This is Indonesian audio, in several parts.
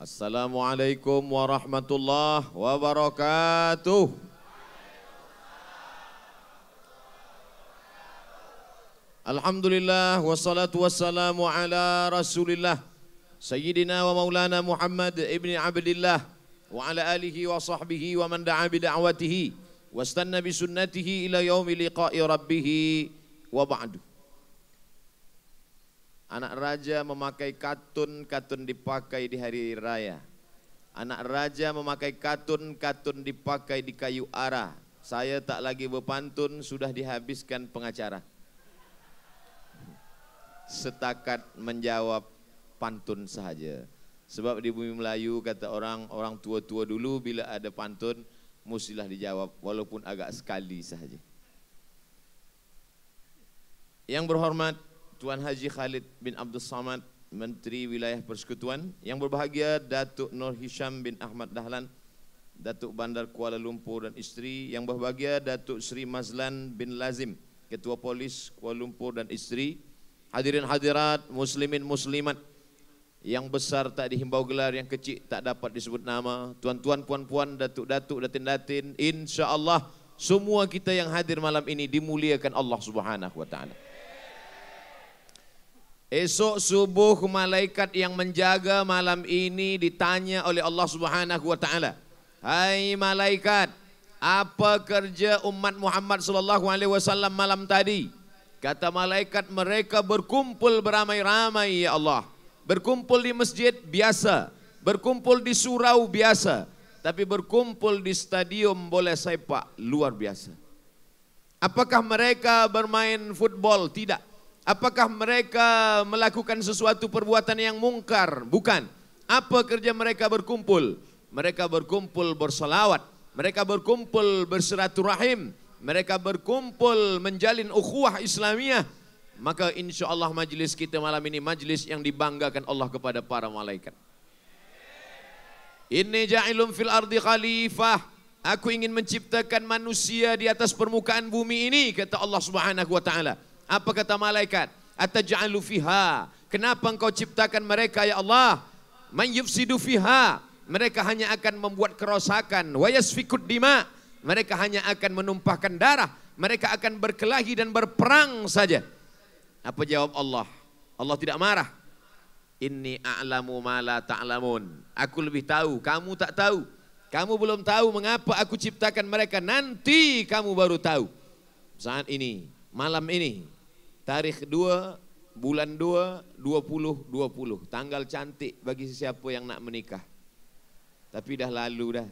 Assalamualaikum warahmatullahi wabarakatuh. Alhamdulillah wassalatu wassalamu ala Rasulillah Sayyidina wa Maulana Muhammad ibn Abdullah wa ala alihi wa sahbihi wa man da'a bi da'watihi wastanna bi sunnatihi ila yaumil liqa'i rabbih wa ba'du. Anak raja memakai katun, katun dipakai di hari raya. Anak raja memakai katun, katun dipakai di kayu ara. Saya tak lagi berpantun, sudah dihabiskan pengacara. Setakat menjawab pantun sahaja. Sebab di bumi Melayu kata orang orang tua-tua dulu bila ada pantun mestilah dijawab walaupun agak sekali sahaja. Yang berhormat Tuan Haji Khalid bin Abdul Samad, Menteri Wilayah Persekutuan. Yang berbahagia, Datuk Nur Hisham bin Ahmad Dahlan, Datuk Bandar Kuala Lumpur dan isteri. Yang berbahagia, Datuk Sri Mazlan bin Lazim, Ketua Polis Kuala Lumpur dan isteri. Hadirin hadirat, muslimin muslimat, yang besar tak dihimbau gelar, yang kecil tak dapat disebut nama. Tuan-tuan, puan-puan, datuk-datuk, datin-datin, insya-Allah semua kita yang hadir malam ini dimuliakan Allah Subhanahu wa Esok subuh malaikat yang menjaga malam ini ditanya oleh Allah Subhanahu wa taala. Hai malaikat, apa kerja umat Muhammad sallallahu alaihi wasallam malam tadi? Kata malaikat mereka berkumpul beramai-ramai ya Allah. Berkumpul di masjid biasa, berkumpul di surau biasa, tapi berkumpul di stadium bola sepak luar biasa. Apakah mereka bermain football? Tidak. Apakah mereka melakukan sesuatu perbuatan yang mungkar? Bukan. Apa kerja mereka berkumpul? Mereka berkumpul bersalawat, Mereka berkumpul rahim, Mereka berkumpul menjalin ukhuwah Islamiah. Maka insya Allah majlis kita malam ini majlis yang dibanggakan Allah kepada para malaikat. Ini ja'ilum fil ardi khalifah. Aku ingin menciptakan manusia di atas permukaan bumi ini kata Allah Subhanahu wa taala. Apa kata malaikat? Ataj'alu fiha. Kenapa engkau ciptakan mereka ya Allah? Man yufsidu fiha. Mereka hanya akan membuat kerusakan. Wa yasfikud dima. Mereka hanya akan menumpahkan darah. Mereka akan berkelahi dan berperang saja. Apa jawab Allah? Allah tidak marah. Inni a'lamu ma la ta'lamun. Aku lebih tahu, kamu tak tahu. Kamu belum tahu mengapa aku ciptakan mereka. Nanti kamu baru tahu. Saat ini, malam ini, Tarikh 2, bulan 2, 20, 20. Tanggal cantik bagi siapa yang nak menikah. Tapi dah lalu dah.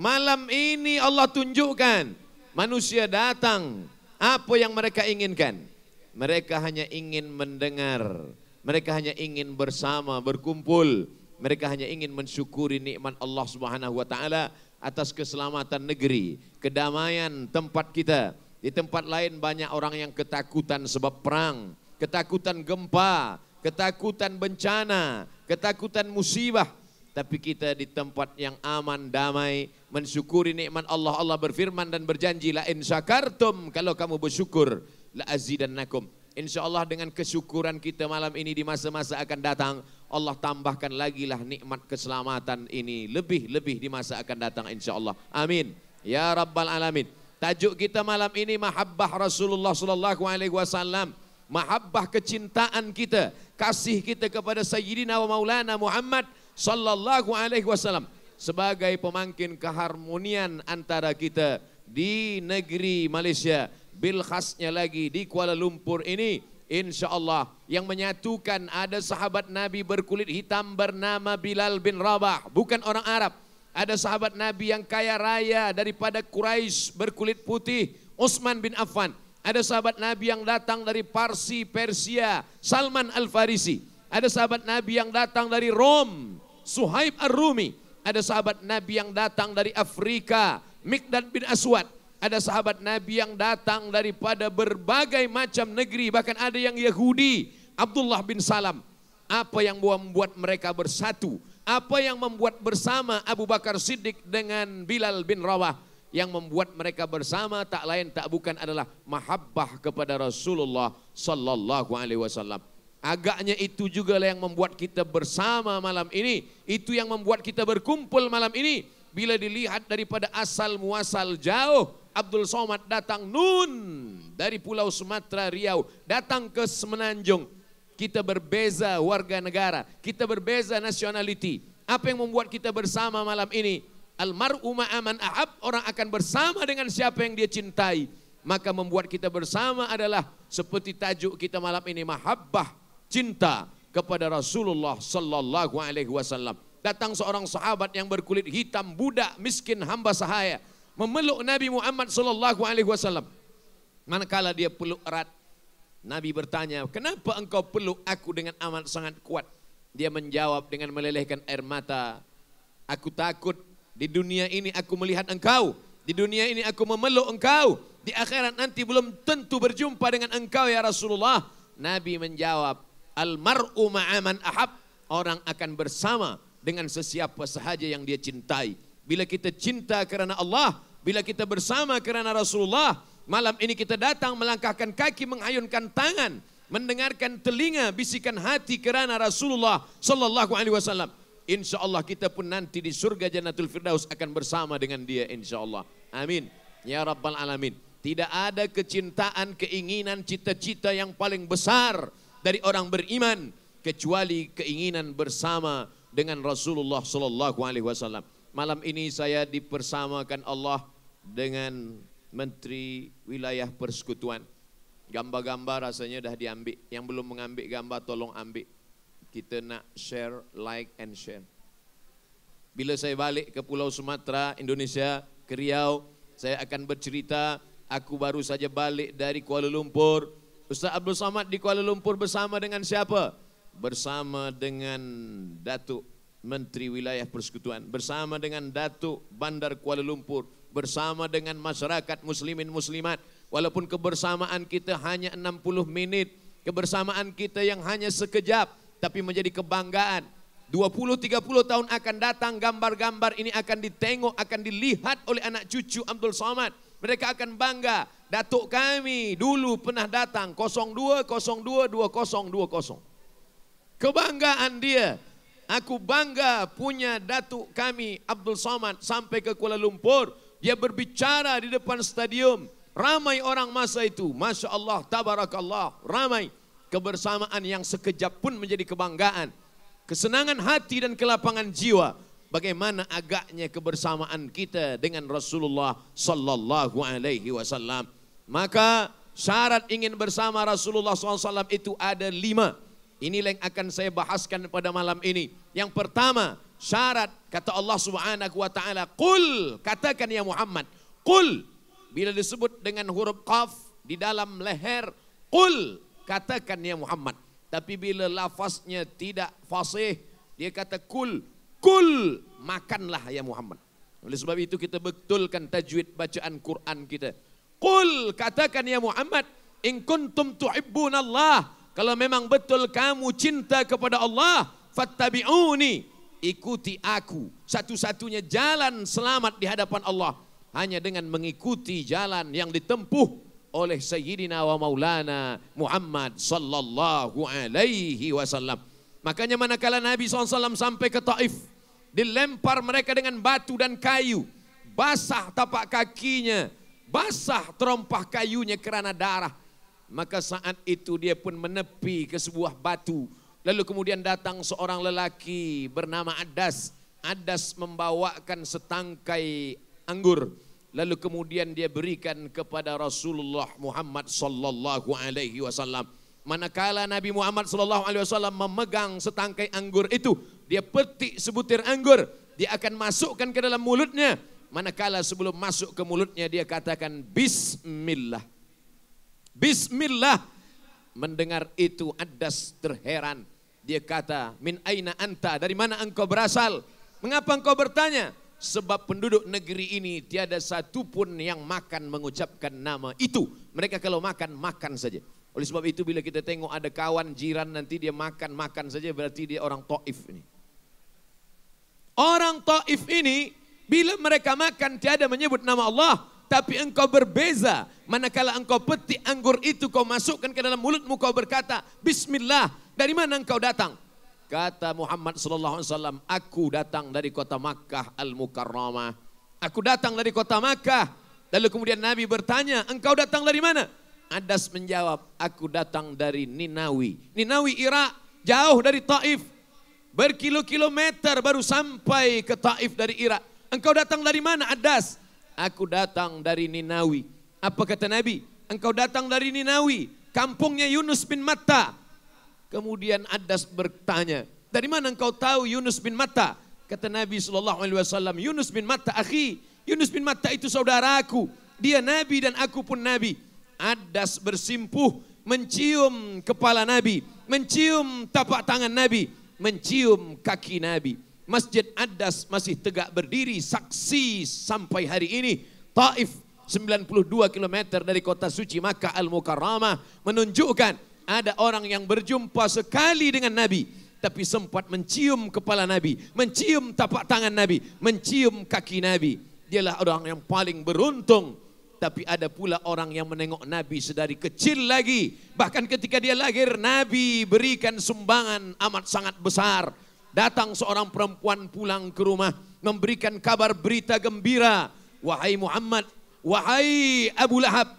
Malam ini Allah tunjukkan manusia datang apa yang mereka inginkan. Mereka hanya ingin mendengar, mereka hanya ingin bersama, berkumpul, mereka hanya ingin mensyukuri nikmat Allah Subhanahu wa taala atas keselamatan negeri, kedamaian tempat kita, di tempat lain banyak orang yang ketakutan sebab perang, ketakutan gempa, ketakutan bencana, ketakutan musibah. Tapi kita di tempat yang aman, damai, mensyukuri nikmat Allah. Allah berfirman dan berjanji, La in syakartum, kalau kamu bersyukur, la azidannakum. Insya Allah dengan kesyukuran kita malam ini di masa-masa akan datang, Allah tambahkan lagi lah nikmat keselamatan ini lebih-lebih di masa akan datang insya Allah. Amin. Ya Rabbal Alamin. Tajuk kita malam ini mahabbah Rasulullah sallallahu alaihi wasallam. Mahabbah kecintaan kita, kasih kita kepada Sayyidina wa Maulana Muhammad sallallahu alaihi wasallam sebagai pemangkin keharmonian antara kita di negeri Malaysia bil khasnya lagi di Kuala Lumpur ini insyaallah yang menyatukan ada sahabat Nabi berkulit hitam bernama Bilal bin Rabah bukan orang Arab Ada sahabat Nabi yang kaya raya daripada Quraisy berkulit putih, Utsman bin Affan. Ada sahabat Nabi yang datang dari Parsi, Persia, Salman Al-Farisi. Ada sahabat Nabi yang datang dari Rom, Suhaib Ar-Rumi. Ada sahabat Nabi yang datang dari Afrika, Mikdad bin Aswad. Ada sahabat Nabi yang datang daripada berbagai macam negeri, bahkan ada yang Yahudi, Abdullah bin Salam. Apa yang membuat mereka bersatu? apa yang membuat bersama Abu Bakar Siddiq dengan Bilal bin Rawah yang membuat mereka bersama tak lain tak bukan adalah mahabbah kepada Rasulullah sallallahu alaihi wasallam. Agaknya itu juga lah yang membuat kita bersama malam ini, itu yang membuat kita berkumpul malam ini bila dilihat daripada asal muasal jauh Abdul Somad datang nun dari Pulau Sumatera Riau datang ke Semenanjung kita berbeza warga negara, kita berbeza nasionaliti. Apa yang membuat kita bersama malam ini? Almar'u ma'aman ahab, orang akan bersama dengan siapa yang dia cintai. Maka membuat kita bersama adalah seperti tajuk kita malam ini mahabbah, cinta kepada Rasulullah sallallahu alaihi wasallam. Datang seorang sahabat yang berkulit hitam, budak, miskin, hamba sahaya, memeluk Nabi Muhammad sallallahu alaihi wasallam. Manakala dia peluk erat Nabi bertanya, kenapa engkau peluk aku dengan amat sangat kuat? Dia menjawab dengan melelehkan air mata. Aku takut di dunia ini aku melihat engkau. Di dunia ini aku memeluk engkau. Di akhirat nanti belum tentu berjumpa dengan engkau ya Rasulullah. Nabi menjawab, al ma'aman ahab. Orang akan bersama dengan sesiapa sahaja yang dia cintai. Bila kita cinta kerana Allah, bila kita bersama kerana Rasulullah, Malam ini kita datang melangkahkan kaki, mengayunkan tangan, mendengarkan telinga, bisikan hati kerana Rasulullah sallallahu alaihi wasallam. Insya Allah kita pun nanti di surga Jannatul Firdaus akan bersama dengan dia insya Allah. Amin. Ya Rabbal Alamin. Tidak ada kecintaan, keinginan, cita-cita yang paling besar dari orang beriman kecuali keinginan bersama dengan Rasulullah sallallahu alaihi wasallam. Malam ini saya dipersamakan Allah dengan Menteri Wilayah Persekutuan. Gambar-gambar rasanya dah diambil. Yang belum mengambil gambar tolong ambil. Kita nak share, like and share. Bila saya balik ke Pulau Sumatera, Indonesia, ke Riau, saya akan bercerita, aku baru saja balik dari Kuala Lumpur. Ustaz Abdul Samad di Kuala Lumpur bersama dengan siapa? Bersama dengan Datuk Menteri Wilayah Persekutuan, bersama dengan Datuk Bandar Kuala Lumpur, bersama dengan masyarakat muslimin muslimat. Walaupun kebersamaan kita hanya 60 menit, kebersamaan kita yang hanya sekejap, tapi menjadi kebanggaan. 20-30 tahun akan datang gambar-gambar ini akan ditengok, akan dilihat oleh anak cucu Abdul Somad. Mereka akan bangga, datuk kami dulu pernah datang 02 dua 2020. Kebanggaan dia. Aku bangga punya datuk kami Abdul Somad sampai ke Kuala Lumpur Dia berbicara di depan stadium. Ramai orang masa itu. Masya Allah, tabarakallah. Ramai kebersamaan yang sekejap pun menjadi kebanggaan. Kesenangan hati dan kelapangan jiwa. Bagaimana agaknya kebersamaan kita dengan Rasulullah sallallahu alaihi wasallam. Maka syarat ingin bersama Rasulullah SAW itu ada lima. Inilah yang akan saya bahaskan pada malam ini. Yang pertama, syarat kata Allah Subhanahu wa taala qul katakan ya Muhammad qul bila disebut dengan huruf qaf di dalam leher qul katakan ya Muhammad tapi bila lafaznya tidak fasih dia kata kul kul makanlah ya Muhammad oleh sebab itu kita betulkan tajwid bacaan Quran kita qul katakan ya Muhammad in kuntum tuhibbunallah kalau memang betul kamu cinta kepada Allah fattabi'uni ikuti aku. Satu-satunya jalan selamat di hadapan Allah hanya dengan mengikuti jalan yang ditempuh oleh Sayyidina wa Maulana Muhammad sallallahu alaihi wasallam. Makanya manakala Nabi SAW sampai ke Taif, dilempar mereka dengan batu dan kayu, basah tapak kakinya, basah terompah kayunya kerana darah. Maka saat itu dia pun menepi ke sebuah batu Lalu kemudian datang seorang lelaki bernama Adas. Adas membawakan setangkai anggur. Lalu kemudian dia berikan kepada Rasulullah Muhammad sallallahu alaihi wasallam. Manakala Nabi Muhammad sallallahu alaihi wasallam memegang setangkai anggur itu, dia petik sebutir anggur, dia akan masukkan ke dalam mulutnya. Manakala sebelum masuk ke mulutnya dia katakan bismillah. Bismillah. Mendengar itu Adas terheran dia kata, min aina anta, dari mana engkau berasal? Mengapa engkau bertanya? Sebab penduduk negeri ini tiada satupun yang makan mengucapkan nama itu. Mereka kalau makan, makan saja. Oleh sebab itu bila kita tengok ada kawan jiran nanti dia makan-makan saja berarti dia orang ta'if ini. Orang ta'if ini bila mereka makan tiada menyebut nama Allah tapi engkau berbeza manakala engkau petik anggur itu kau masukkan ke dalam mulutmu kau berkata bismillah dari mana engkau datang? Kata Muhammad sallallahu alaihi wasallam, aku datang dari kota Makkah Al-Mukarramah. Aku datang dari kota Makkah. Lalu kemudian Nabi bertanya, engkau datang dari mana? Adas menjawab, aku datang dari Ninawi. Ninawi Irak, jauh dari Taif. Berkilo-kilometer baru sampai ke Taif dari Irak. Engkau datang dari mana Adas? Aku datang dari Ninawi. Apa kata Nabi? Engkau datang dari Ninawi, kampungnya Yunus bin Matta Kemudian Adas bertanya, dari mana engkau tahu Yunus bin Mata? Kata Nabi Shallallahu Alaihi Wasallam, Yunus bin Mata, akhi, Yunus bin Mata itu saudaraku. Dia Nabi dan aku pun Nabi. Adas bersimpuh, mencium kepala Nabi, mencium tapak tangan Nabi, mencium kaki Nabi. Masjid Adas masih tegak berdiri, saksi sampai hari ini. Taif 92 km dari kota suci Makkah Al-Mukarramah menunjukkan ada orang yang berjumpa sekali dengan Nabi, tapi sempat mencium kepala Nabi, mencium tapak tangan Nabi, mencium kaki Nabi. Dialah orang yang paling beruntung. Tapi ada pula orang yang menengok Nabi sedari kecil lagi. Bahkan ketika dia lahir, Nabi berikan sumbangan amat sangat besar. Datang seorang perempuan pulang ke rumah, memberikan kabar berita gembira. Wahai Muhammad, wahai Abu Lahab,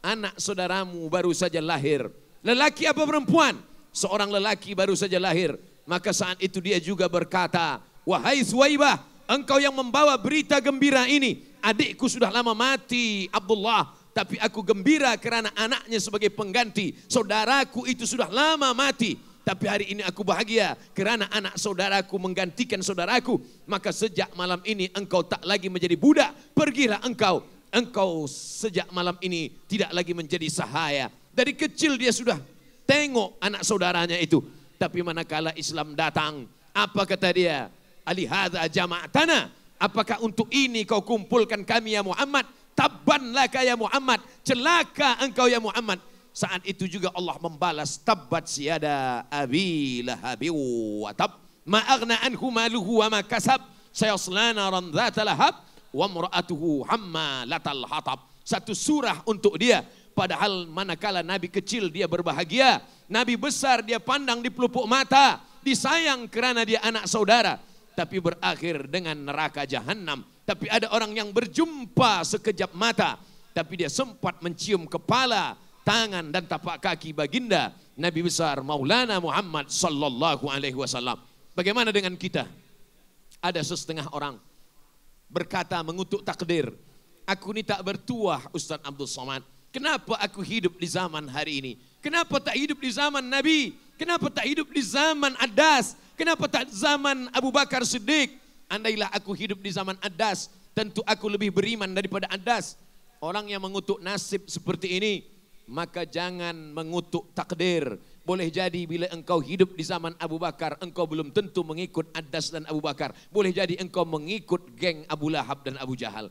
anak saudaramu baru saja lahir. Lelaki apa perempuan? Seorang lelaki baru saja lahir. Maka saat itu dia juga berkata, Wahai Suwaibah, engkau yang membawa berita gembira ini. Adikku sudah lama mati, Abdullah. Tapi aku gembira kerana anaknya sebagai pengganti. Saudaraku itu sudah lama mati. Tapi hari ini aku bahagia kerana anak saudaraku menggantikan saudaraku. Maka sejak malam ini engkau tak lagi menjadi budak. Pergilah engkau. Engkau sejak malam ini tidak lagi menjadi sahaya dari kecil dia sudah tengok anak saudaranya itu. Tapi manakala Islam datang, apa kata dia? Alihada jama'atana. Apakah untuk ini kau kumpulkan kami ya Muhammad? tabanlah laka ya Muhammad. Celaka engkau ya Muhammad. Saat itu juga Allah membalas tabat siada abi lahabi wa tab. Ma anhu maluhu wa ma kasab. Sayaslana ran lahab wa mra'atuhu hammalatal hatab. Satu surah untuk dia Padahal manakala Nabi kecil dia berbahagia, Nabi besar dia pandang di pelupuk mata, disayang karena dia anak saudara, tapi berakhir dengan neraka jahanam. Tapi ada orang yang berjumpa sekejap mata, tapi dia sempat mencium kepala, tangan dan tapak kaki baginda Nabi besar Maulana Muhammad sallallahu alaihi wasallam. Bagaimana dengan kita? Ada setengah orang berkata mengutuk takdir. Aku ini tak bertuah Ustaz Abdul Somad. Kenapa aku hidup di zaman hari ini? Kenapa tak hidup di zaman Nabi? Kenapa tak hidup di zaman Adas? Kenapa tak zaman Abu Bakar Siddiq? Andailah aku hidup di zaman Adas, tentu aku lebih beriman daripada Adas. Orang yang mengutuk nasib seperti ini, maka jangan mengutuk takdir. Boleh jadi bila engkau hidup di zaman Abu Bakar, engkau belum tentu mengikut Adas dan Abu Bakar. Boleh jadi engkau mengikut geng Abu Lahab dan Abu Jahal.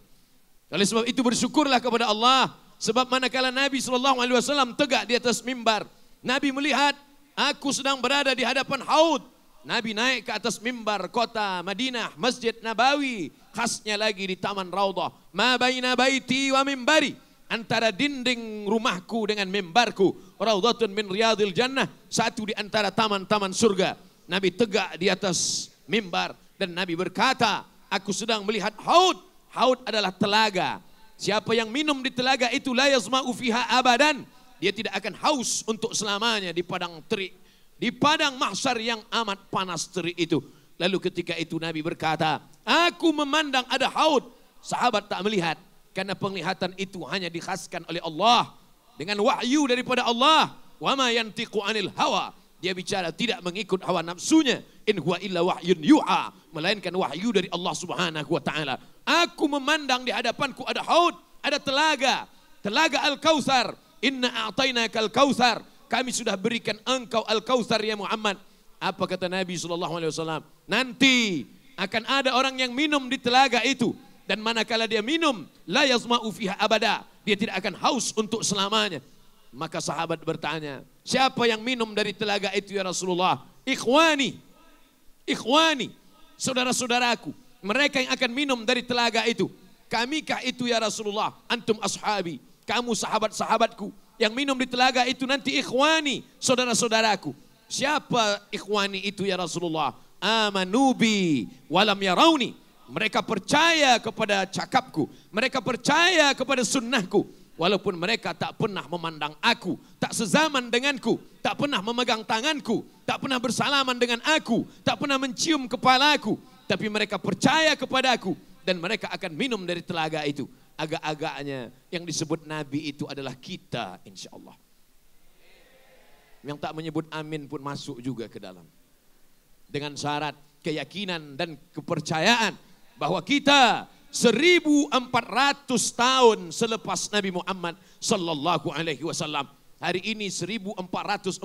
Oleh sebab itu bersyukurlah kepada Allah Sebab manakala Nabi sallallahu alaihi wasallam tegak di atas mimbar, Nabi melihat aku sedang berada di hadapan haud. Nabi naik ke atas mimbar kota Madinah, Masjid Nabawi, khasnya lagi di Taman Raudhah. Ma baina baiti wa mimbari antara dinding rumahku dengan mimbarku raudhatun min riyadil jannah satu di antara taman-taman surga Nabi tegak di atas mimbar dan Nabi berkata aku sedang melihat haud haud adalah telaga Siapa yang minum di telaga itu la yazma'u fiha abadan. Dia tidak akan haus untuk selamanya di padang terik. Di padang mahsyar yang amat panas terik itu. Lalu ketika itu Nabi berkata, Aku memandang ada haud. Sahabat tak melihat. Karena penglihatan itu hanya dikhaskan oleh Allah. Dengan wahyu daripada Allah. Wa ma yantiqu anil hawa. Dia bicara tidak mengikut hawa nafsunya. In huwa illa wahyun yu'a. Melainkan wahyu dari Allah subhanahu wa ta'ala. Aku memandang di hadapanku ada haud, ada telaga, telaga Al-Kausar. Inna a'tayna Al-Kausar. Kami sudah berikan engkau Al-Kausar ya Muhammad. Apa kata Nabi SAW? Nanti akan ada orang yang minum di telaga itu dan manakala dia minum la yazma'u fiha abada. Dia tidak akan haus untuk selamanya. Maka sahabat bertanya, siapa yang minum dari telaga itu ya Rasulullah? Ikhwani, ikhwani, saudara-saudaraku mereka yang akan minum dari telaga itu. Kamikah itu ya Rasulullah? Antum ashabi. Kamu sahabat-sahabatku. Yang minum di telaga itu nanti ikhwani. Saudara-saudaraku. Siapa ikhwani itu ya Rasulullah? Amanubi walam yarauni. Mereka percaya kepada cakapku. Mereka percaya kepada sunnahku. Walaupun mereka tak pernah memandang aku, tak sezaman denganku, tak pernah memegang tanganku, tak pernah bersalaman dengan aku, tak pernah mencium kepalaku, tapi mereka percaya kepada aku dan mereka akan minum dari telaga itu. Agak-agaknya yang disebut nabi itu adalah kita insya Allah. Yang tak menyebut amin pun masuk juga ke dalam. Dengan syarat keyakinan dan kepercayaan bahwa kita 1400 tahun selepas Nabi Muhammad sallallahu alaihi wasallam. Hari ini 1441.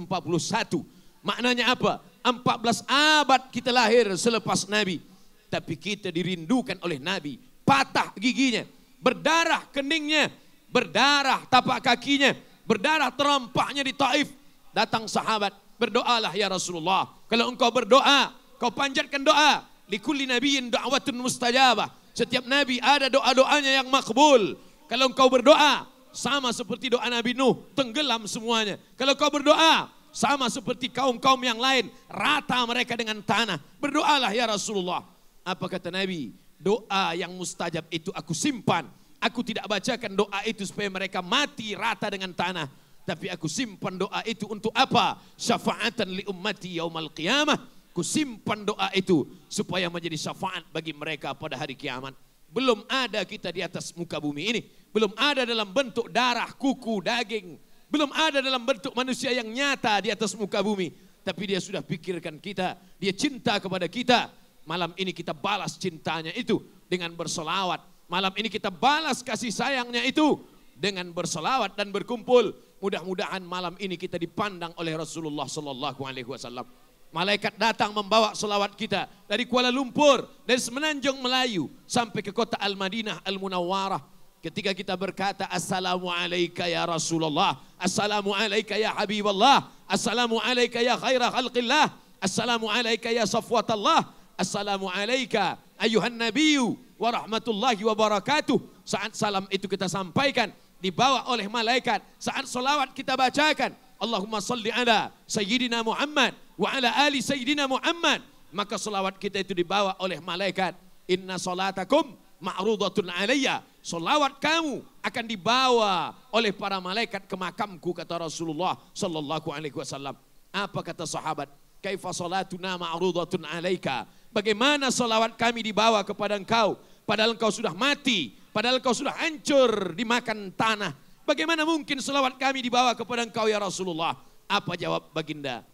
Maknanya apa? 14 abad kita lahir selepas Nabi. Tapi kita dirindukan oleh Nabi. Patah giginya, berdarah keningnya, berdarah tapak kakinya, berdarah terompahnya di Taif. Datang sahabat, berdoalah ya Rasulullah. Kalau engkau berdoa, kau panjatkan doa. Likulli nabiyin da'watun mustajabah. Setiap nabi ada doa-doanya yang makbul. Kalau engkau berdoa, sama seperti doa Nabi Nuh, tenggelam semuanya. Kalau kau berdoa, sama seperti kaum-kaum yang lain. Rata mereka dengan tanah. Berdoalah ya Rasulullah. Apa kata Nabi? Doa yang mustajab itu aku simpan. Aku tidak bacakan doa itu supaya mereka mati rata dengan tanah. Tapi aku simpan doa itu untuk apa? Syafa'atan li ummati yaumal qiyamah. Ku simpan doa itu supaya menjadi syafaat bagi mereka pada hari kiamat. Belum ada kita di atas muka bumi ini. Belum ada dalam bentuk darah, kuku, daging, belum ada dalam bentuk manusia yang nyata di atas muka bumi. Tapi dia sudah pikirkan kita, dia cinta kepada kita. Malam ini kita balas cintanya itu dengan bersolawat. Malam ini kita balas kasih sayangnya itu dengan bersolawat dan berkumpul. Mudah-mudahan malam ini kita dipandang oleh Rasulullah Sallallahu Alaihi Wasallam. Malaikat datang membawa selawat kita dari Kuala Lumpur, dari Semenanjung Melayu sampai ke kota Al-Madinah Al-Munawwarah Ketika kita berkata assalamu alayka ya Rasulullah, assalamu alayka ya Habiballah, assalamu alayka ya khaira khalqillah, assalamu alayka ya safwatallah, assalamu alayka ayuhan nabiyyu wa rahmatullahi wa barakatuh. Saat salam itu kita sampaikan dibawa oleh malaikat. Saat solawat kita bacakan, Allahumma salli ala sayyidina Muhammad wa ala ali sayyidina Muhammad. Maka solawat kita itu dibawa oleh malaikat. Inna salatakum ma'rudatun alaiya. solawat kamu akan dibawa oleh para malaikat ke makamku kata Rasulullah sallallahu alaihi wasallam. Apa kata sahabat? Kaifa salatuna ma'rudatun alaika? Bagaimana solawat kami dibawa kepada engkau padahal engkau sudah mati, padahal engkau sudah hancur dimakan tanah. Bagaimana mungkin solawat kami dibawa kepada engkau ya Rasulullah? Apa jawab baginda?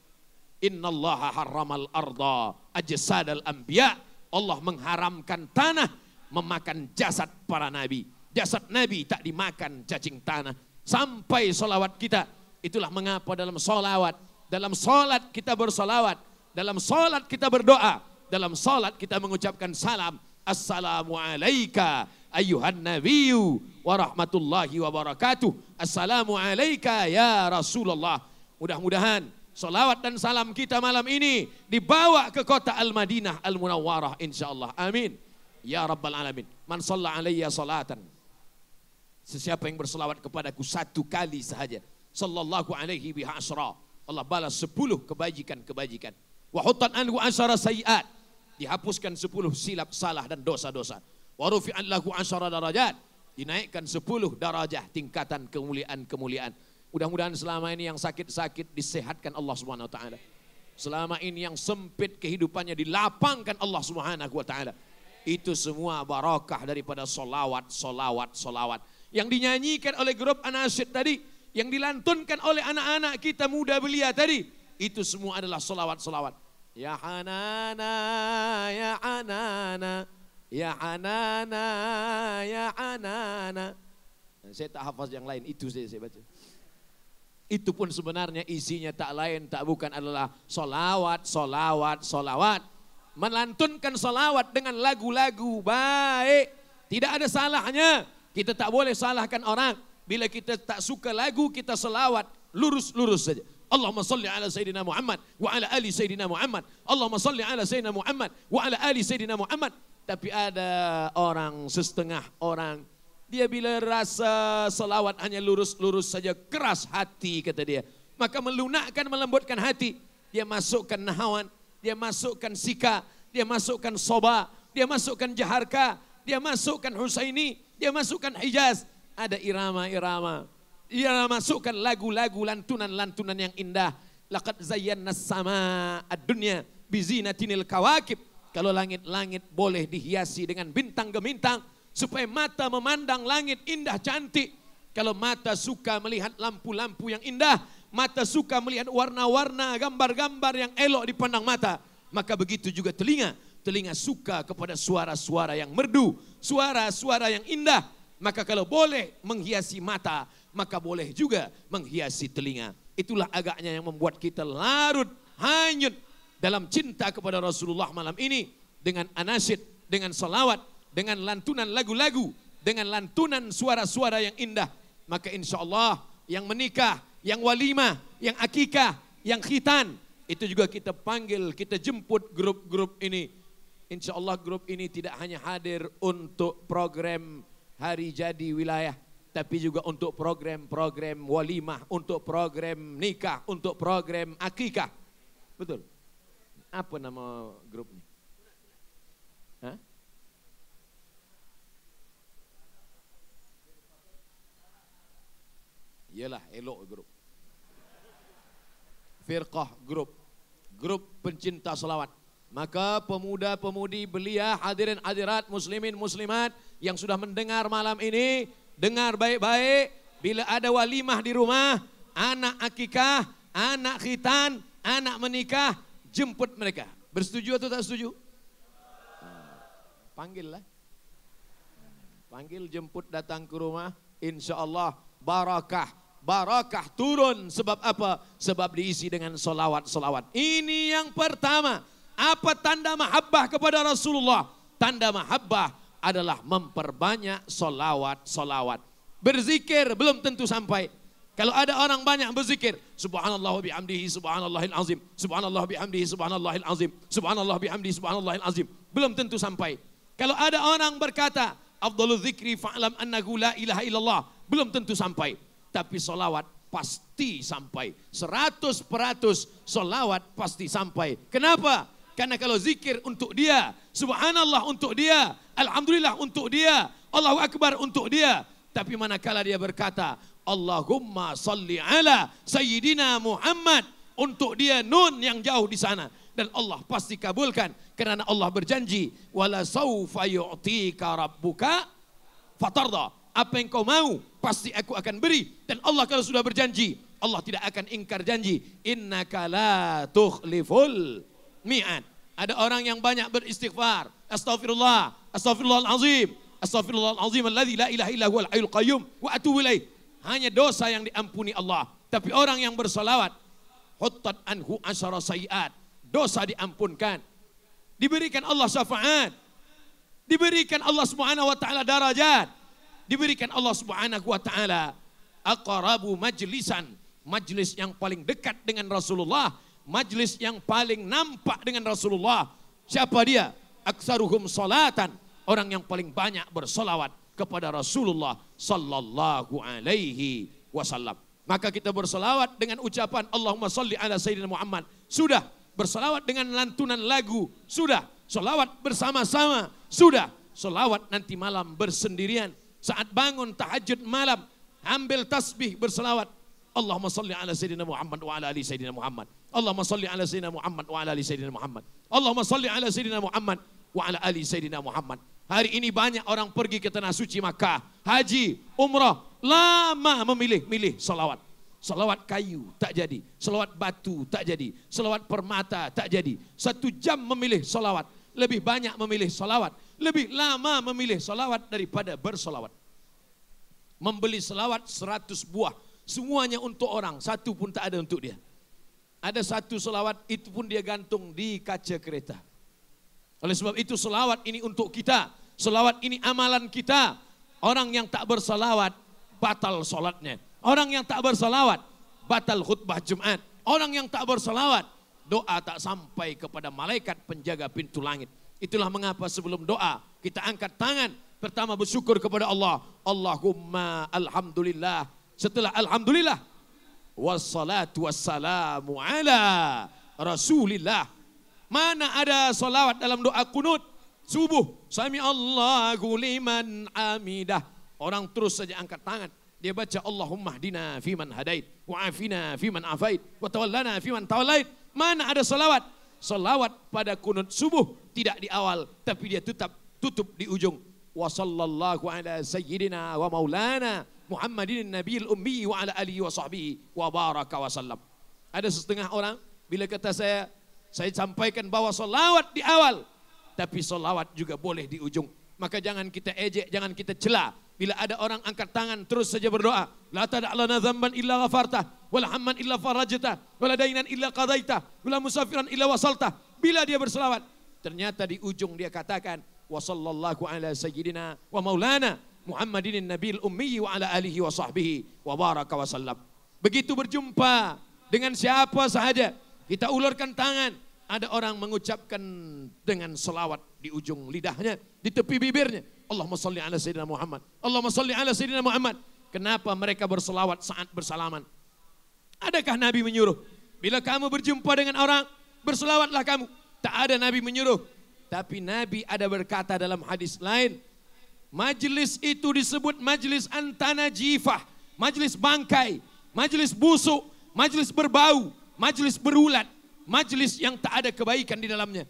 Innallaha harramal arda ajsadal anbiya. Allah mengharamkan tanah memakan jasad para nabi. Jasad nabi tak dimakan cacing tanah. Sampai solawat kita. Itulah mengapa dalam solawat. Dalam solat kita bersolawat. Dalam solat kita berdoa. Dalam solat kita mengucapkan salam. Assalamualaikum ayuhan nabiyyu wa rahmatullahi wa Assalamualaikum ya Rasulullah. Mudah-mudahan Salawat dan salam kita malam ini dibawa ke kota Al-Madinah Al-Munawwarah insyaallah. Amin. Ya Rabbal Alamin. Man salla alaiya salatan. Sesiapa yang berselawat kepadaku satu kali sahaja. Sallallahu alaihi biha asra. Allah balas sepuluh kebajikan-kebajikan. Wahutan anhu asara sayiat. Dihapuskan sepuluh silap salah dan dosa-dosa. rufi'an lahu asara darajat. Dinaikkan sepuluh darajah tingkatan kemuliaan-kemuliaan. Mudah-mudahan selama ini yang sakit-sakit disehatkan Allah Subhanahu wa taala. Selama ini yang sempit kehidupannya dilapangkan Allah Subhanahu wa taala. Itu semua barokah daripada solawat, solawat, solawat. Yang dinyanyikan oleh grup Anasyid tadi, yang dilantunkan oleh anak-anak kita muda belia tadi, itu semua adalah solawat-solawat. Ya Hanana, ya Hanana, ya Hanana, ya Hanana. Saya tak hafaz yang lain, itu saya, saya baca. Itu pun sebenarnya isinya tak lain, tak bukan adalah solawat, solawat, solawat melantunkan salawat dengan lagu-lagu baik. Tidak ada salahnya. Kita tak boleh salahkan orang. Bila kita tak suka lagu, kita salawat lurus-lurus saja. Allahumma salli ala Sayyidina Muhammad wa ala ali Sayyidina Muhammad. Allahumma salli ala Sayyidina Muhammad wa ala ali Sayyidina Muhammad. Tapi ada orang, setengah orang, dia bila rasa salawat hanya lurus-lurus saja, keras hati kata dia. Maka melunakkan, melembutkan hati, dia masukkan nahawan, dia masukkan Sika, dia masukkan Soba, dia masukkan Jaharka, dia masukkan Husaini, dia masukkan Hijaz. Ada irama-irama. Dia masukkan lagu-lagu lantunan-lantunan yang indah. Laqad zayyanna sama ad-dunya bizinatinil kawakib. Kalau langit-langit boleh dihiasi dengan bintang gemintang supaya mata memandang langit indah cantik. Kalau mata suka melihat lampu-lampu yang indah, Mata suka melihat warna-warna, gambar-gambar yang elok dipandang mata. Maka begitu juga telinga. Telinga suka kepada suara-suara yang merdu, suara-suara yang indah. Maka kalau boleh menghiasi mata, maka boleh juga menghiasi telinga. Itulah agaknya yang membuat kita larut, hanyut dalam cinta kepada Rasulullah malam ini. Dengan anasid, dengan salawat, dengan lantunan lagu-lagu, dengan lantunan suara-suara yang indah. Maka insya Allah yang menikah yang walimah, yang akikah, yang khitan. Itu juga kita panggil, kita jemput grup-grup ini. Insya Allah grup ini tidak hanya hadir untuk program hari jadi wilayah. Tapi juga untuk program-program walimah, untuk program nikah, untuk program akikah. Betul? Apa nama grupnya? Hah? Yalah, elok grup firqah grup, grup pencinta selawat. Maka pemuda-pemudi belia hadirin hadirat muslimin muslimat yang sudah mendengar malam ini, dengar baik-baik. Bila ada walimah di rumah, anak akikah, anak khitan, anak menikah, jemput mereka. Bersetuju atau tak setuju? Ah, panggil lah, Panggil jemput datang ke rumah, insya Allah barakah barakah turun. Sebab apa? Sebab diisi dengan solawat-solawat. Ini yang pertama. Apa tanda mahabbah kepada Rasulullah? Tanda mahabbah adalah memperbanyak solawat-solawat. Berzikir belum tentu sampai. Kalau ada orang banyak berzikir, subhanallah bihamdihi subhanallahil azim, subhanallah bihamdihi subhanallahil azim, subhanallah bihamdihi subhanallahil azim, belum tentu sampai. Kalau ada orang berkata, afdhalu dzikri fa'lam annahu la ilaha illallah, belum tentu sampai tapi solawat pasti sampai. Seratus peratus solawat pasti sampai. Kenapa? Karena kalau zikir untuk dia, subhanallah untuk dia, alhamdulillah untuk dia, Allahu Akbar untuk dia. Tapi manakala dia berkata, Allahumma salli ala Sayyidina Muhammad. Untuk dia nun yang jauh di sana. Dan Allah pasti kabulkan. Kerana Allah berjanji. Wala sawfa yu'tika rabbuka fatarda. Apa yang kau mau pasti aku akan beri. Dan Allah kalau sudah berjanji, Allah tidak akan ingkar janji. Inna kala tukhliful mian Ada orang yang banyak beristighfar. Astaghfirullah, astaghfirullahalazim, astaghfirullahalazim alladzi la ilaha illa huwal hayyul qayyum wa atubu ilaih. Hanya dosa yang diampuni Allah. Tapi orang yang bersalawat, huttat anhu asyara sayiat. Dosa diampunkan. Diberikan Allah syafaat. Diberikan Allah Subhanahu wa taala darajat diberikan Allah Subhanahu wa taala aqrabu majlisan, majlis yang paling dekat dengan Rasulullah, majlis yang paling nampak dengan Rasulullah. Siapa dia? Aksaruhum salatan, orang yang paling banyak bersolawat kepada Rasulullah sallallahu alaihi wasallam. Maka kita bersolawat dengan ucapan Allahumma salli ala Sayyidina Muhammad. Sudah. Bersolawat dengan lantunan lagu. Sudah. Solawat bersama-sama. Sudah. Solawat nanti malam bersendirian saat bangun tahajud malam, ambil tasbih berselawat. Allahumma salli ala Sayyidina Muhammad wa ala ali Sayyidina Muhammad. Allahumma salli ala Sayyidina Muhammad wa ala ali Sayyidina Muhammad. Allahumma salli ala Sayyidina Muhammad wa ala ali Sayyidina Muhammad. Hari ini banyak orang pergi ke tanah suci Makkah, haji, umrah, lama memilih milih salawat. Salawat kayu tak jadi, salawat batu tak jadi, salawat permata tak jadi. Satu jam memilih salawat, lebih banyak memilih salawat lebih lama memilih solawat daripada bersolawat. Membeli selawat seratus buah. Semuanya untuk orang, satu pun tak ada untuk dia. Ada satu selawat, itu pun dia gantung di kaca kereta. Oleh sebab itu selawat ini untuk kita. Selawat ini amalan kita. Orang yang tak berselawat, batal solatnya. Orang yang tak berselawat, batal khutbah Jumat. Orang yang tak berselawat, doa tak sampai kepada malaikat penjaga pintu langit. Itulah mengapa sebelum doa kita angkat tangan pertama bersyukur kepada Allah. Allahumma alhamdulillah. Setelah alhamdulillah wassalatu wassalamu ala Rasulillah. Mana ada solawat dalam doa kunut? Subuh. Sami Allahu liman amidah. Orang terus saja angkat tangan. Dia baca Allahumma dina fiman hadait. Wa'afina fiman afait. Wa tawallana fiman tawallait. Mana ada solawat? Solawat pada kunut subuh tidak di awal tapi dia tetap tutup di ujung. Wa sallallahu ala sayyidina wa maulana Muhammadin nabiyil ummi wa ala alihi wa sahbihi wa baraka wa sallam. Ada setengah orang bila kata saya saya sampaikan bahwa solawat di awal tapi solawat juga boleh di ujung. Maka jangan kita ejek, jangan kita celah. Bila ada orang angkat tangan terus saja berdoa. La tada'lana dzamban illa ghafartah, wala hamman illa farajtah, wala dainan illa qadaitah, wala musafiran illa wasalta Bila dia berselawat, Ternyata di ujung dia katakan, wa sallallahu ala sayyidina wa maulana Muhammadin nabil ummi wa ala alihi wa sahbihi wa baraka wa sallam. Begitu berjumpa dengan siapa sahaja, kita ulurkan tangan. Ada orang mengucapkan dengan selawat di ujung lidahnya, di tepi bibirnya. Allahumma salli ala sayyidina Muhammad. Allahumma salli ala sayyidina Muhammad. Kenapa mereka berselawat saat bersalaman? Adakah Nabi menyuruh? Bila kamu berjumpa dengan orang, berselawatlah kamu. Tak ada Nabi menyuruh. Tapi Nabi ada berkata dalam hadis lain, Majlis itu disebut majlis antana jifah, majlis bangkai, majlis busuk, majlis berbau, majlis berulat, majlis yang tak ada kebaikan di dalamnya.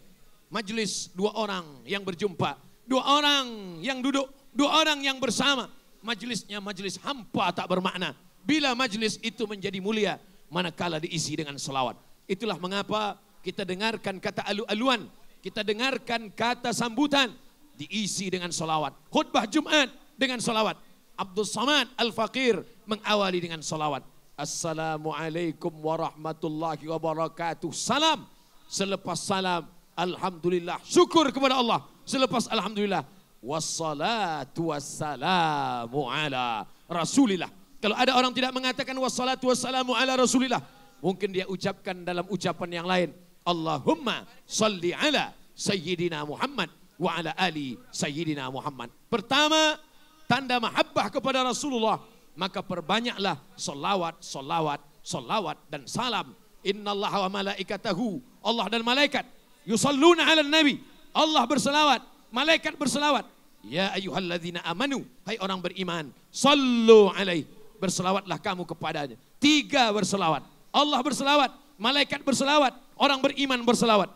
Majlis dua orang yang berjumpa, dua orang yang duduk, dua orang yang bersama. Majlisnya majlis hampa tak bermakna. Bila majlis itu menjadi mulia, manakala diisi dengan selawat. Itulah mengapa kita dengarkan kata alu-aluan. Kita dengarkan kata sambutan. Diisi dengan solawat. Khutbah Jumat dengan solawat. Abdul Samad Al-Faqir mengawali dengan solawat. Assalamualaikum warahmatullahi wabarakatuh. Salam. Selepas salam, Alhamdulillah. Syukur kepada Allah. Selepas Alhamdulillah. Wassalatu wassalamu ala rasulillah. Kalau ada orang tidak mengatakan wassalatu wassalamu ala rasulillah. Mungkin dia ucapkan dalam ucapan yang lain. Allahumma salli ala Sayyidina Muhammad wa ala ali Sayyidina Muhammad. Pertama, tanda mahabbah kepada Rasulullah. Maka perbanyaklah solawat, solawat, solawat dan salam. Inna Allah wa malaikatahu. Allah dan malaikat. Yusalluna ala nabi. Allah berselawat. Malaikat berselawat. Ya ayuhalladzina amanu. Hai orang beriman. Sallu alaih. Berselawatlah kamu kepadanya. Tiga berselawat. Allah berselawat. Malaikat berselawat orang beriman berselawat.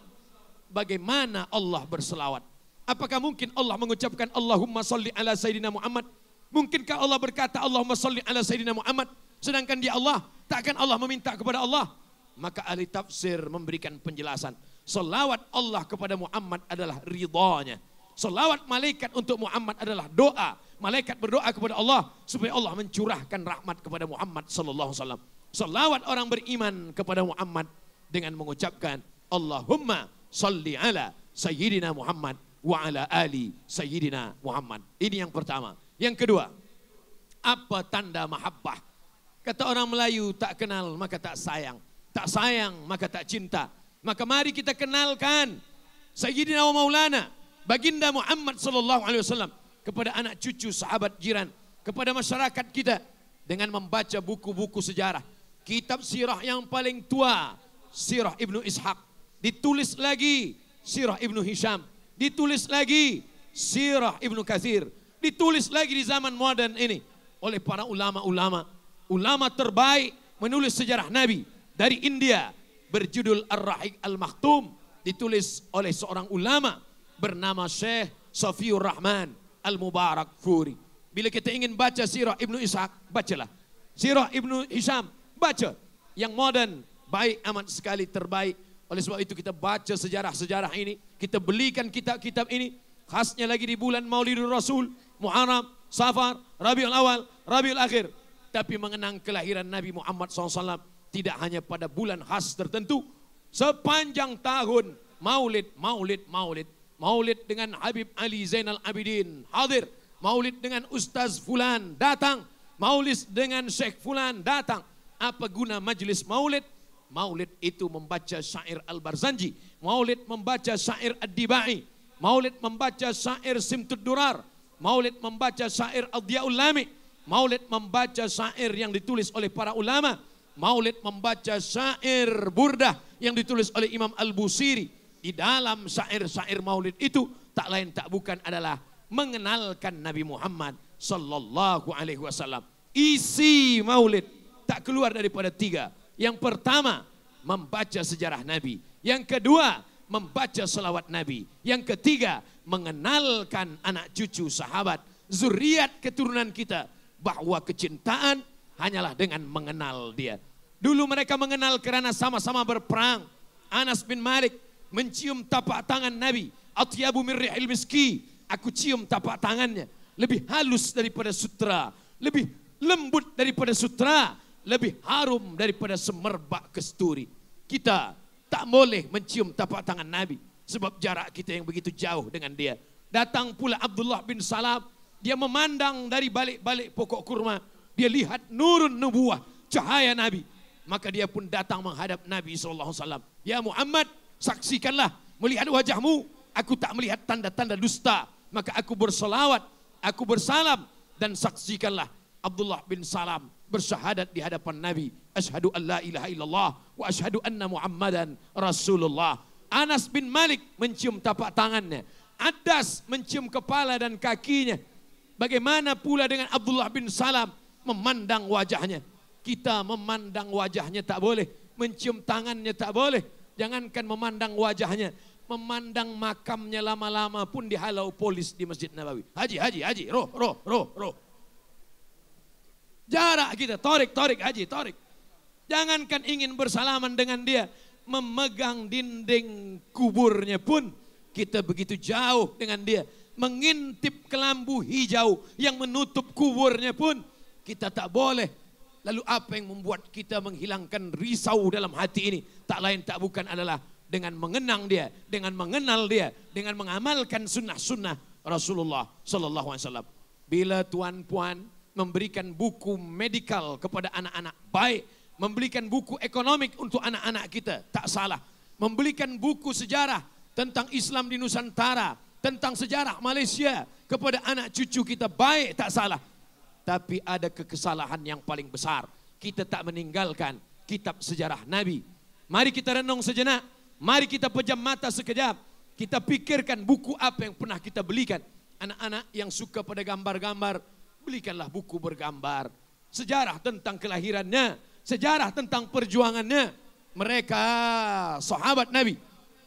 Bagaimana Allah berselawat? Apakah mungkin Allah mengucapkan Allahumma salli ala Sayyidina Muhammad? Mungkinkah Allah berkata Allahumma salli ala Sayyidina Muhammad? Sedangkan dia Allah, takkan Allah meminta kepada Allah? Maka ahli tafsir memberikan penjelasan. Salawat Allah kepada Muhammad adalah ridhanya. Salawat malaikat untuk Muhammad adalah doa. Malaikat berdoa kepada Allah supaya Allah mencurahkan rahmat kepada Muhammad sallallahu alaihi wasallam. Salawat orang beriman kepada Muhammad dengan mengucapkan Allahumma salli ala Sayyidina Muhammad wa ala ali Sayyidina Muhammad. Ini yang pertama. Yang kedua, apa tanda mahabbah? Kata orang Melayu tak kenal maka tak sayang. Tak sayang maka tak cinta. Maka mari kita kenalkan Sayyidina wa Maulana Baginda Muhammad sallallahu alaihi wasallam kepada anak cucu sahabat jiran, kepada masyarakat kita dengan membaca buku-buku sejarah, kitab sirah yang paling tua Sirah Ibnu Ishaq. Ditulis lagi Sirah Ibnu Hisham. Ditulis lagi Sirah Ibnu Kathir. Ditulis lagi di zaman modern ini oleh para ulama-ulama. Ulama terbaik menulis sejarah Nabi dari India berjudul Ar-Rahik Al-Maktum. Ditulis oleh seorang ulama bernama Syekh Safiur Rahman Al-Mubarak Furi. Bila kita ingin baca Sirah Ibnu Ishaq, bacalah. Sirah Ibnu Hisham, baca. Yang modern baik amat sekali terbaik. Oleh sebab itu kita baca sejarah-sejarah ini, kita belikan kitab-kitab ini, khasnya lagi di bulan Maulidur Rasul, Muharram, Safar, Rabiul Awal, Rabiul Akhir. Tapi mengenang kelahiran Nabi Muhammad SAW tidak hanya pada bulan khas tertentu, sepanjang tahun Maulid, Maulid, Maulid. Maulid dengan Habib Ali Zainal Abidin, hadir. Maulid dengan Ustaz Fulan, datang. Maulid dengan Syekh Fulan, datang. Apa guna majlis maulid Maulid itu membaca syair Al-Barzanji. Maulid membaca syair Ad-Dibai. Maulid membaca syair Simtud Durar. Maulid membaca syair Al-Diyaul Lami. Maulid membaca syair yang ditulis oleh para ulama. Maulid membaca syair Burdah yang ditulis oleh Imam Al-Busiri. Di dalam syair-syair maulid itu tak lain tak bukan adalah mengenalkan Nabi Muhammad sallallahu alaihi wasallam. Isi maulid tak keluar daripada tiga. Yang pertama, membaca sejarah Nabi. Yang kedua, membaca selawat Nabi. Yang ketiga, mengenalkan anak cucu sahabat, zuriat keturunan kita bahwa kecintaan hanyalah dengan mengenal dia. Dulu mereka mengenal karena sama-sama berperang. Anas bin Malik mencium tapak tangan Nabi. Atiyabu mirri'il miski. Aku cium tapak tangannya. Lebih halus daripada sutra. Lebih lembut daripada sutra lebih harum daripada semerbak kesturi. Kita tak boleh mencium tapak tangan Nabi sebab jarak kita yang begitu jauh dengan dia. Datang pula Abdullah bin Salam, dia memandang dari balik-balik pokok kurma, dia lihat nurun nubuah, cahaya Nabi. Maka dia pun datang menghadap Nabi SAW. Ya Muhammad, saksikanlah melihat wajahmu, aku tak melihat tanda-tanda dusta. Maka aku bersalawat, aku bersalam dan saksikanlah Abdullah bin Salam bersyahadat di hadapan Nabi. Ashadu an la ilaha illallah wa ashadu anna muhammadan rasulullah. Anas bin Malik mencium tapak tangannya. Adas mencium kepala dan kakinya. Bagaimana pula dengan Abdullah bin Salam memandang wajahnya. Kita memandang wajahnya tak boleh. Mencium tangannya tak boleh. Jangankan memandang wajahnya. Memandang makamnya lama-lama pun dihalau polis di Masjid Nabawi. Haji, haji, haji. Roh, roh, roh, roh. Jarak kita, torik, torik, haji, torik. Jangankan ingin bersalaman dengan dia, memegang dinding kuburnya pun kita begitu jauh dengan dia. Mengintip kelambu hijau yang menutup kuburnya pun kita tak boleh. Lalu apa yang membuat kita menghilangkan risau dalam hati ini? Tak lain tak bukan adalah dengan mengenang dia, dengan mengenal dia, dengan mengamalkan sunnah-sunnah Rasulullah Sallallahu Alaihi Wasallam. Bila tuan puan memberikan buku medical kepada anak-anak. Baik, memberikan buku ekonomi untuk anak-anak kita, tak salah. Memberikan buku sejarah tentang Islam di Nusantara, tentang sejarah Malaysia kepada anak cucu kita, baik, tak salah. Tapi ada kekesalahan yang paling besar. Kita tak meninggalkan kitab sejarah Nabi. Mari kita renung sejenak. Mari kita pejam mata sekejap. Kita pikirkan buku apa yang pernah kita belikan. Anak-anak yang suka pada gambar-gambar, belikanlah buku bergambar sejarah tentang kelahirannya, sejarah tentang perjuangannya. Mereka sahabat Nabi,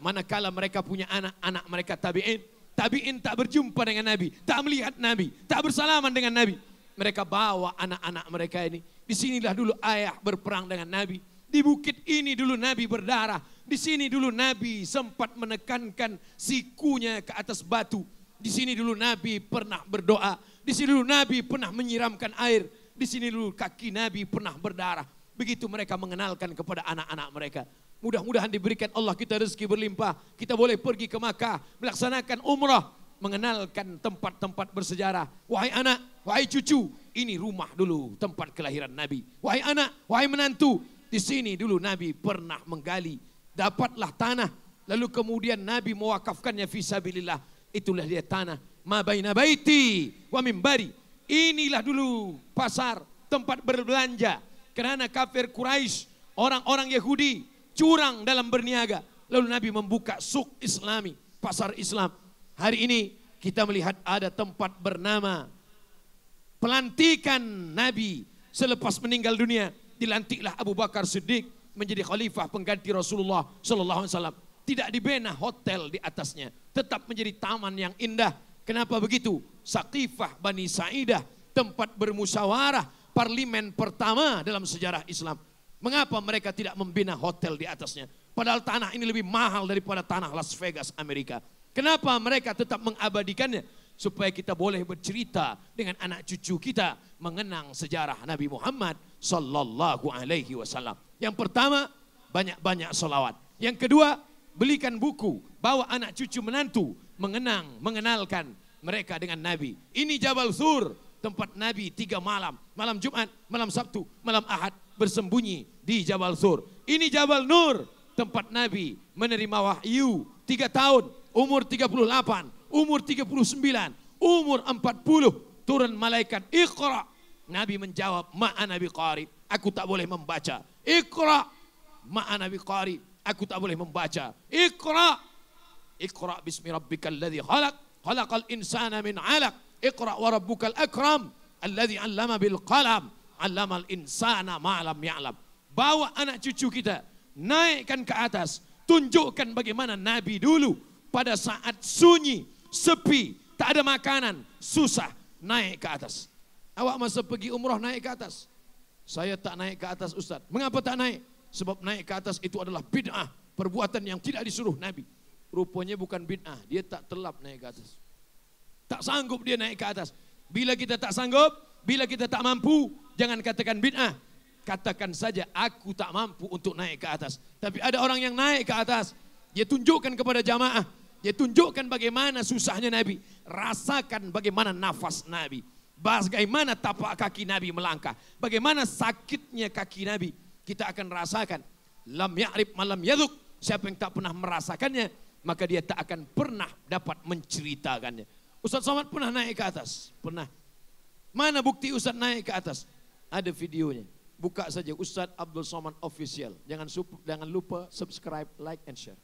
manakala mereka punya anak-anak mereka tabi'in, tabi'in tak berjumpa dengan Nabi, tak melihat Nabi, tak bersalaman dengan Nabi. Mereka bawa anak-anak mereka ini. di sinilah dulu ayah berperang dengan Nabi. Di bukit ini dulu Nabi berdarah. Di sini dulu Nabi sempat menekankan sikunya ke atas batu. Di sini dulu Nabi pernah berdoa. Di sini dulu Nabi pernah menyiramkan air. Di sini dulu kaki Nabi pernah berdarah. Begitu mereka mengenalkan kepada anak-anak mereka. Mudah-mudahan diberikan Allah kita rezeki berlimpah. Kita boleh pergi ke Makkah, melaksanakan umrah, mengenalkan tempat-tempat bersejarah. Wahai anak, wahai cucu, ini rumah dulu tempat kelahiran Nabi. Wahai anak, wahai menantu, di sini dulu Nabi pernah menggali, dapatlah tanah, lalu kemudian Nabi mewakafkannya fisabilillah. Itulah dia tanah ma baina baiti wa mimbari. Inilah dulu pasar tempat berbelanja. Karena kafir Quraisy, orang-orang Yahudi curang dalam berniaga. Lalu Nabi membuka suk Islami, pasar Islam. Hari ini kita melihat ada tempat bernama pelantikan Nabi selepas meninggal dunia dilantiklah Abu Bakar Siddiq menjadi khalifah pengganti Rasulullah sallallahu alaihi wasallam. Tidak dibina hotel di atasnya, tetap menjadi taman yang indah Kenapa begitu? Saqifah Bani Sa'idah, tempat bermusyawarah, parlimen pertama dalam sejarah Islam. Mengapa mereka tidak membina hotel di atasnya? Padahal tanah ini lebih mahal daripada tanah Las Vegas, Amerika. Kenapa mereka tetap mengabadikannya? Supaya kita boleh bercerita dengan anak cucu kita mengenang sejarah Nabi Muhammad Sallallahu Alaihi Wasallam. Yang pertama, banyak-banyak solawat. Yang kedua, belikan buku, bawa anak cucu menantu mengenang, mengenalkan mereka dengan Nabi. Ini Jabal Sur, tempat Nabi tiga malam, malam Jumat, malam Sabtu, malam Ahad bersembunyi di Jabal Sur. Ini Jabal Nur, tempat Nabi menerima wahyu tiga tahun, umur 38, umur 39, umur 40 turun malaikat Iqra. Nabi menjawab, "Ma'a Nabi Qarib, aku tak boleh membaca." Iqra, "Ma'a Nabi Qarib, aku tak boleh membaca." Iqra, Iqra bismi rabbikal ladzi khalaq, khalaqal insana min 'alaq. Iqra wa rabbukal akram, alladzi 'allama bil qalam, 'allamal insana ma lam ya'lam. Bawa anak cucu kita, naikkan ke atas, tunjukkan bagaimana Nabi dulu pada saat sunyi, sepi, tak ada makanan, susah, naik ke atas. Awak masa pergi umroh naik ke atas. Saya tak naik ke atas Ustaz. Mengapa tak naik? Sebab naik ke atas itu adalah bid'ah, perbuatan yang tidak disuruh Nabi rupanya bukan bid'ah, dia tak telap naik ke atas. Tak sanggup dia naik ke atas. Bila kita tak sanggup, bila kita tak mampu, jangan katakan bid'ah. Katakan saja aku tak mampu untuk naik ke atas. Tapi ada orang yang naik ke atas, dia tunjukkan kepada jamaah, dia tunjukkan bagaimana susahnya Nabi, rasakan bagaimana nafas Nabi, bagaimana tapak kaki Nabi melangkah, bagaimana sakitnya kaki Nabi, kita akan rasakan. Lam ya'rif malam yaduk, siapa yang tak pernah merasakannya, maka dia tak akan pernah dapat menceritakannya. Ustaz Somad pernah naik ke atas, pernah. Mana bukti Ustaz naik ke atas? Ada videonya. Buka saja Ustaz Abdul Somad official. Jangan jangan lupa subscribe, like and share.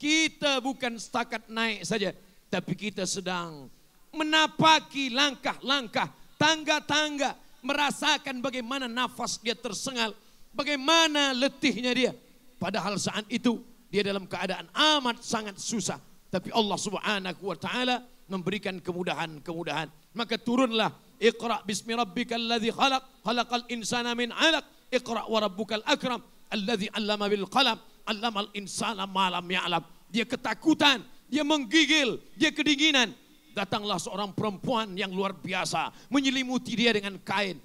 Kita bukan setakat naik saja, tapi kita sedang menapaki langkah-langkah, tangga-tangga, merasakan bagaimana nafas dia tersengal, bagaimana letihnya dia. Padahal saat itu dia dalam keadaan amat sangat susah. Tapi Allah subhanahu wa ta'ala memberikan kemudahan-kemudahan. Maka turunlah Iqra bismi rabbikal ladzi khalaq khalaqal insana min 'alaq Iqra wa rabbukal akram alladzi 'allama bil qalam al insana ma lam ya'lam dia ketakutan dia menggigil dia kedinginan datanglah seorang perempuan yang luar biasa menyelimuti dia dengan kain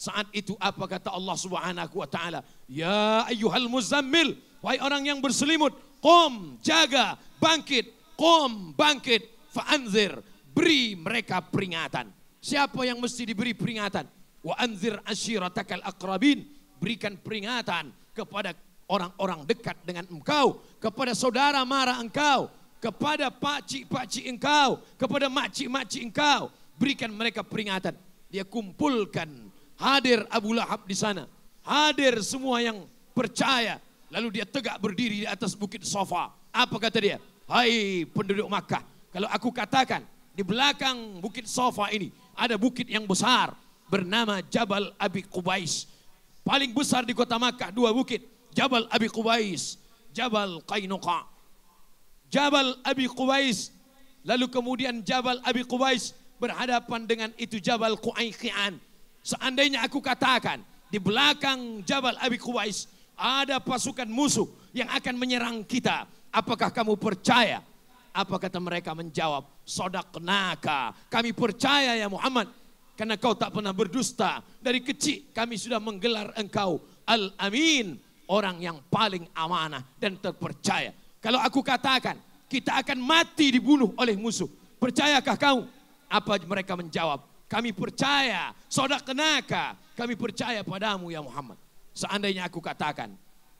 saat itu apa kata Allah Subhanahu wa taala? Ya ayyuhal muzammil, wahai orang yang berselimut, qum, jaga, bangkit, qum, bangkit, fa'anzir, beri mereka peringatan. Siapa yang mesti diberi peringatan? Wa anzir ashiratakal akrabin, berikan peringatan kepada orang-orang dekat dengan engkau, kepada saudara mara engkau, kepada pakcik-pakcik engkau, kepada makcik-makcik engkau, berikan mereka peringatan. Dia kumpulkan Hadir Abu Lahab di sana. Hadir semua yang percaya. Lalu dia tegak berdiri di atas bukit sofa. Apa kata dia? Hai penduduk Makkah. Kalau aku katakan di belakang bukit sofa ini ada bukit yang besar bernama Jabal Abi Qubais. Paling besar di kota Makkah dua bukit. Jabal Abi Qubais, Jabal Qainuqa. Jabal Abi Qubais lalu kemudian Jabal Abi Qubais berhadapan dengan itu Jabal Qaiqian Seandainya aku katakan di belakang Jabal Abi Kuwais ada pasukan musuh yang akan menyerang kita. Apakah kamu percaya? Apa kata mereka menjawab? Sodaknaka. Kami percaya ya Muhammad. Karena kau tak pernah berdusta. Dari kecil kami sudah menggelar engkau. Al-Amin. Orang yang paling amanah dan terpercaya. Kalau aku katakan, kita akan mati dibunuh oleh musuh. Percayakah kau? Apa mereka menjawab? Kami percaya, saudara kenaka, kami percaya padamu ya Muhammad. Seandainya aku katakan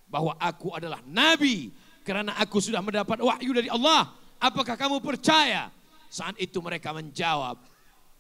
bahwa aku adalah nabi karena aku sudah mendapat wahyu dari Allah, apakah kamu percaya? Saat itu mereka menjawab,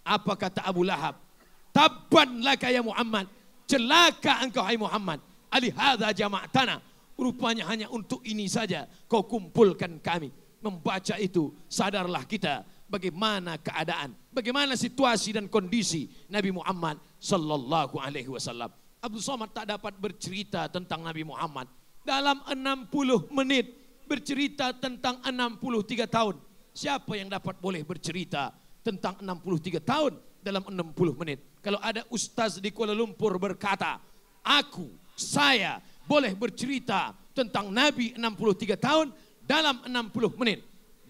apa kata Abu Lahab? Tabban laka ya Muhammad, celaka engkau hai Muhammad. Alihada tanah. rupanya hanya untuk ini saja kau kumpulkan kami. Membaca itu sadarlah kita bagaimana keadaan, bagaimana situasi dan kondisi Nabi Muhammad sallallahu alaihi wasallam. Abdul Somad tak dapat bercerita tentang Nabi Muhammad dalam 60 menit bercerita tentang 63 tahun. Siapa yang dapat boleh bercerita tentang 63 tahun dalam 60 menit? Kalau ada ustaz di Kuala Lumpur berkata, "Aku, saya boleh bercerita tentang Nabi 63 tahun dalam 60 menit."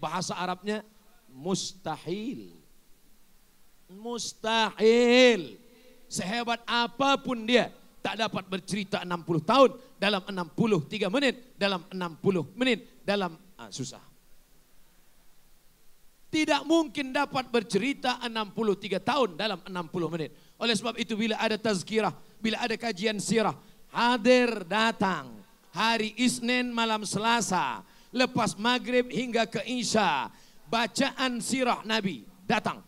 Bahasa Arabnya mustahil. Mustahil. Sehebat apapun dia, tak dapat bercerita 60 tahun dalam 63 menit, dalam 60 menit, dalam ah, susah. Tidak mungkin dapat bercerita 63 tahun dalam 60 menit. Oleh sebab itu bila ada tazkirah, bila ada kajian sirah, hadir datang. Hari Isnin malam Selasa, lepas maghrib hingga ke Isya bacaan sirah Nabi datang,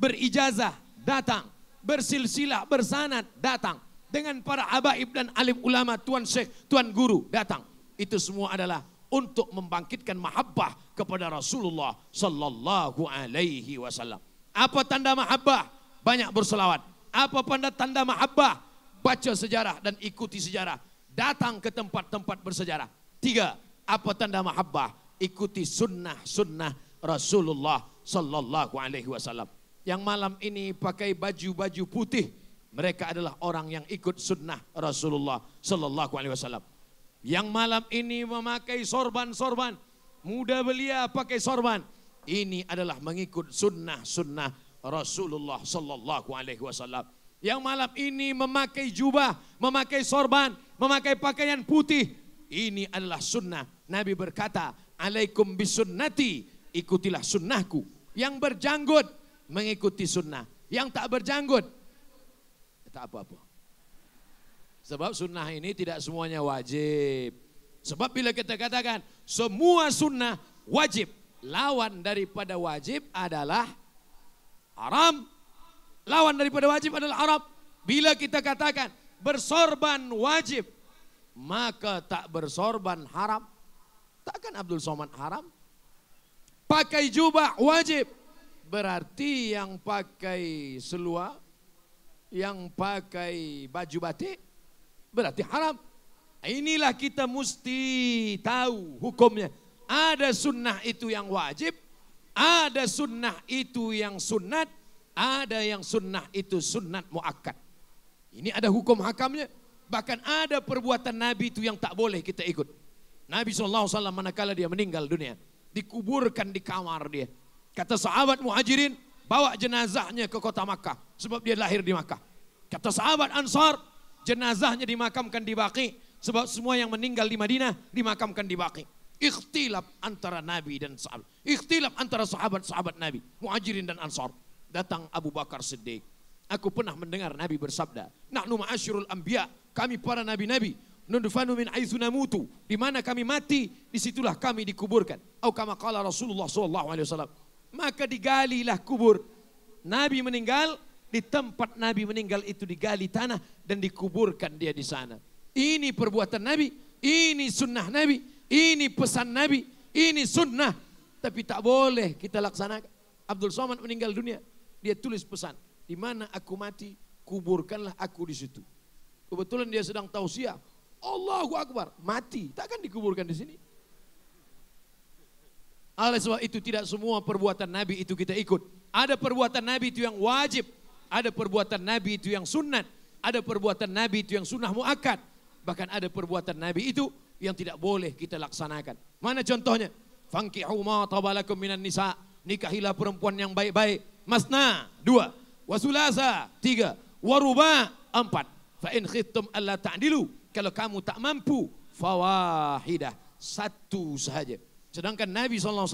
berijazah datang, bersilsilah bersanat datang dengan para abaib dan alim ulama tuan syekh, tuan guru datang. Itu semua adalah untuk membangkitkan mahabbah kepada Rasulullah sallallahu alaihi wasallam. Apa tanda mahabbah? Banyak berselawat. Apa tanda tanda mahabbah? Baca sejarah dan ikuti sejarah. Datang ke tempat-tempat bersejarah. Tiga, apa tanda mahabbah? Ikuti sunnah-sunnah Rasulullah Sallallahu Alaihi Wasallam. Yang malam ini pakai baju-baju putih, mereka adalah orang yang ikut sunnah Rasulullah Sallallahu Alaihi Wasallam. Yang malam ini memakai sorban-sorban, muda belia pakai sorban. Ini adalah mengikut sunnah-sunnah Rasulullah Sallallahu Alaihi Wasallam. Yang malam ini memakai jubah, memakai sorban, memakai pakaian putih. Ini adalah sunnah. Nabi berkata, Alaikum bisunnati ikutilah sunnahku. Yang berjanggut mengikuti sunnah. Yang tak berjanggut tak apa-apa. Sebab sunnah ini tidak semuanya wajib. Sebab bila kita katakan semua sunnah wajib, lawan daripada wajib adalah haram. Lawan daripada wajib adalah haram. Bila kita katakan bersorban wajib, maka tak bersorban haram. Takkan Abdul Somad haram? Pakai jubah wajib. Berarti yang pakai seluar, yang pakai baju batik, berarti haram. Inilah kita mesti tahu hukumnya. Ada sunnah itu yang wajib, ada sunnah itu yang sunat, ada yang sunnah itu sunat muakkad. Ini ada hukum hakamnya. Bahkan ada perbuatan Nabi itu yang tak boleh kita ikut. Nabi SAW manakala dia meninggal dunia dikuburkan di kamar dia. Kata sahabat muhajirin, bawa jenazahnya ke kota Makkah. Sebab dia lahir di Makkah. Kata sahabat Ansar, jenazahnya dimakamkan di Baqi. Sebab semua yang meninggal di Madinah dimakamkan di Baqi. Ikhtilaf antara Nabi dan sahabat. Ikhtilaf antara sahabat-sahabat Nabi. Muhajirin dan Ansar. Datang Abu Bakar Siddiq. Aku pernah mendengar Nabi bersabda, "Nahnu ma'asyurul anbiya, kami para nabi-nabi Nudfanu min aizunamutu. Di mana kami mati, disitulah kami dikuburkan. Au kama kala Rasulullah SAW. Maka digalilah kubur. Nabi meninggal, di tempat Nabi meninggal itu digali tanah dan dikuburkan dia di sana. Ini perbuatan Nabi, ini sunnah Nabi, ini pesan Nabi, ini sunnah. Tapi tak boleh kita laksanakan. Abdul Somad meninggal dunia, dia tulis pesan. Di mana aku mati, kuburkanlah aku di situ. Kebetulan dia sedang tausiah, Allahu Akbar, mati. akan dikuburkan di sini. Oleh sebab itu tidak semua perbuatan Nabi itu kita ikut. Ada perbuatan Nabi itu yang wajib. Ada perbuatan Nabi itu yang sunat. Ada perbuatan Nabi itu yang sunnah muakkad. Bahkan ada perbuatan Nabi itu yang tidak boleh kita laksanakan. Mana contohnya? Fankihu ma tabalakum minan nisa. Nikahilah perempuan yang baik-baik. Masna, dua. Wasulasa, tiga. Waruba, empat. Fa in khittum alla ta'dilu kalau kamu tak mampu, fawahidah. Satu saja. Sedangkan Nabi SAW,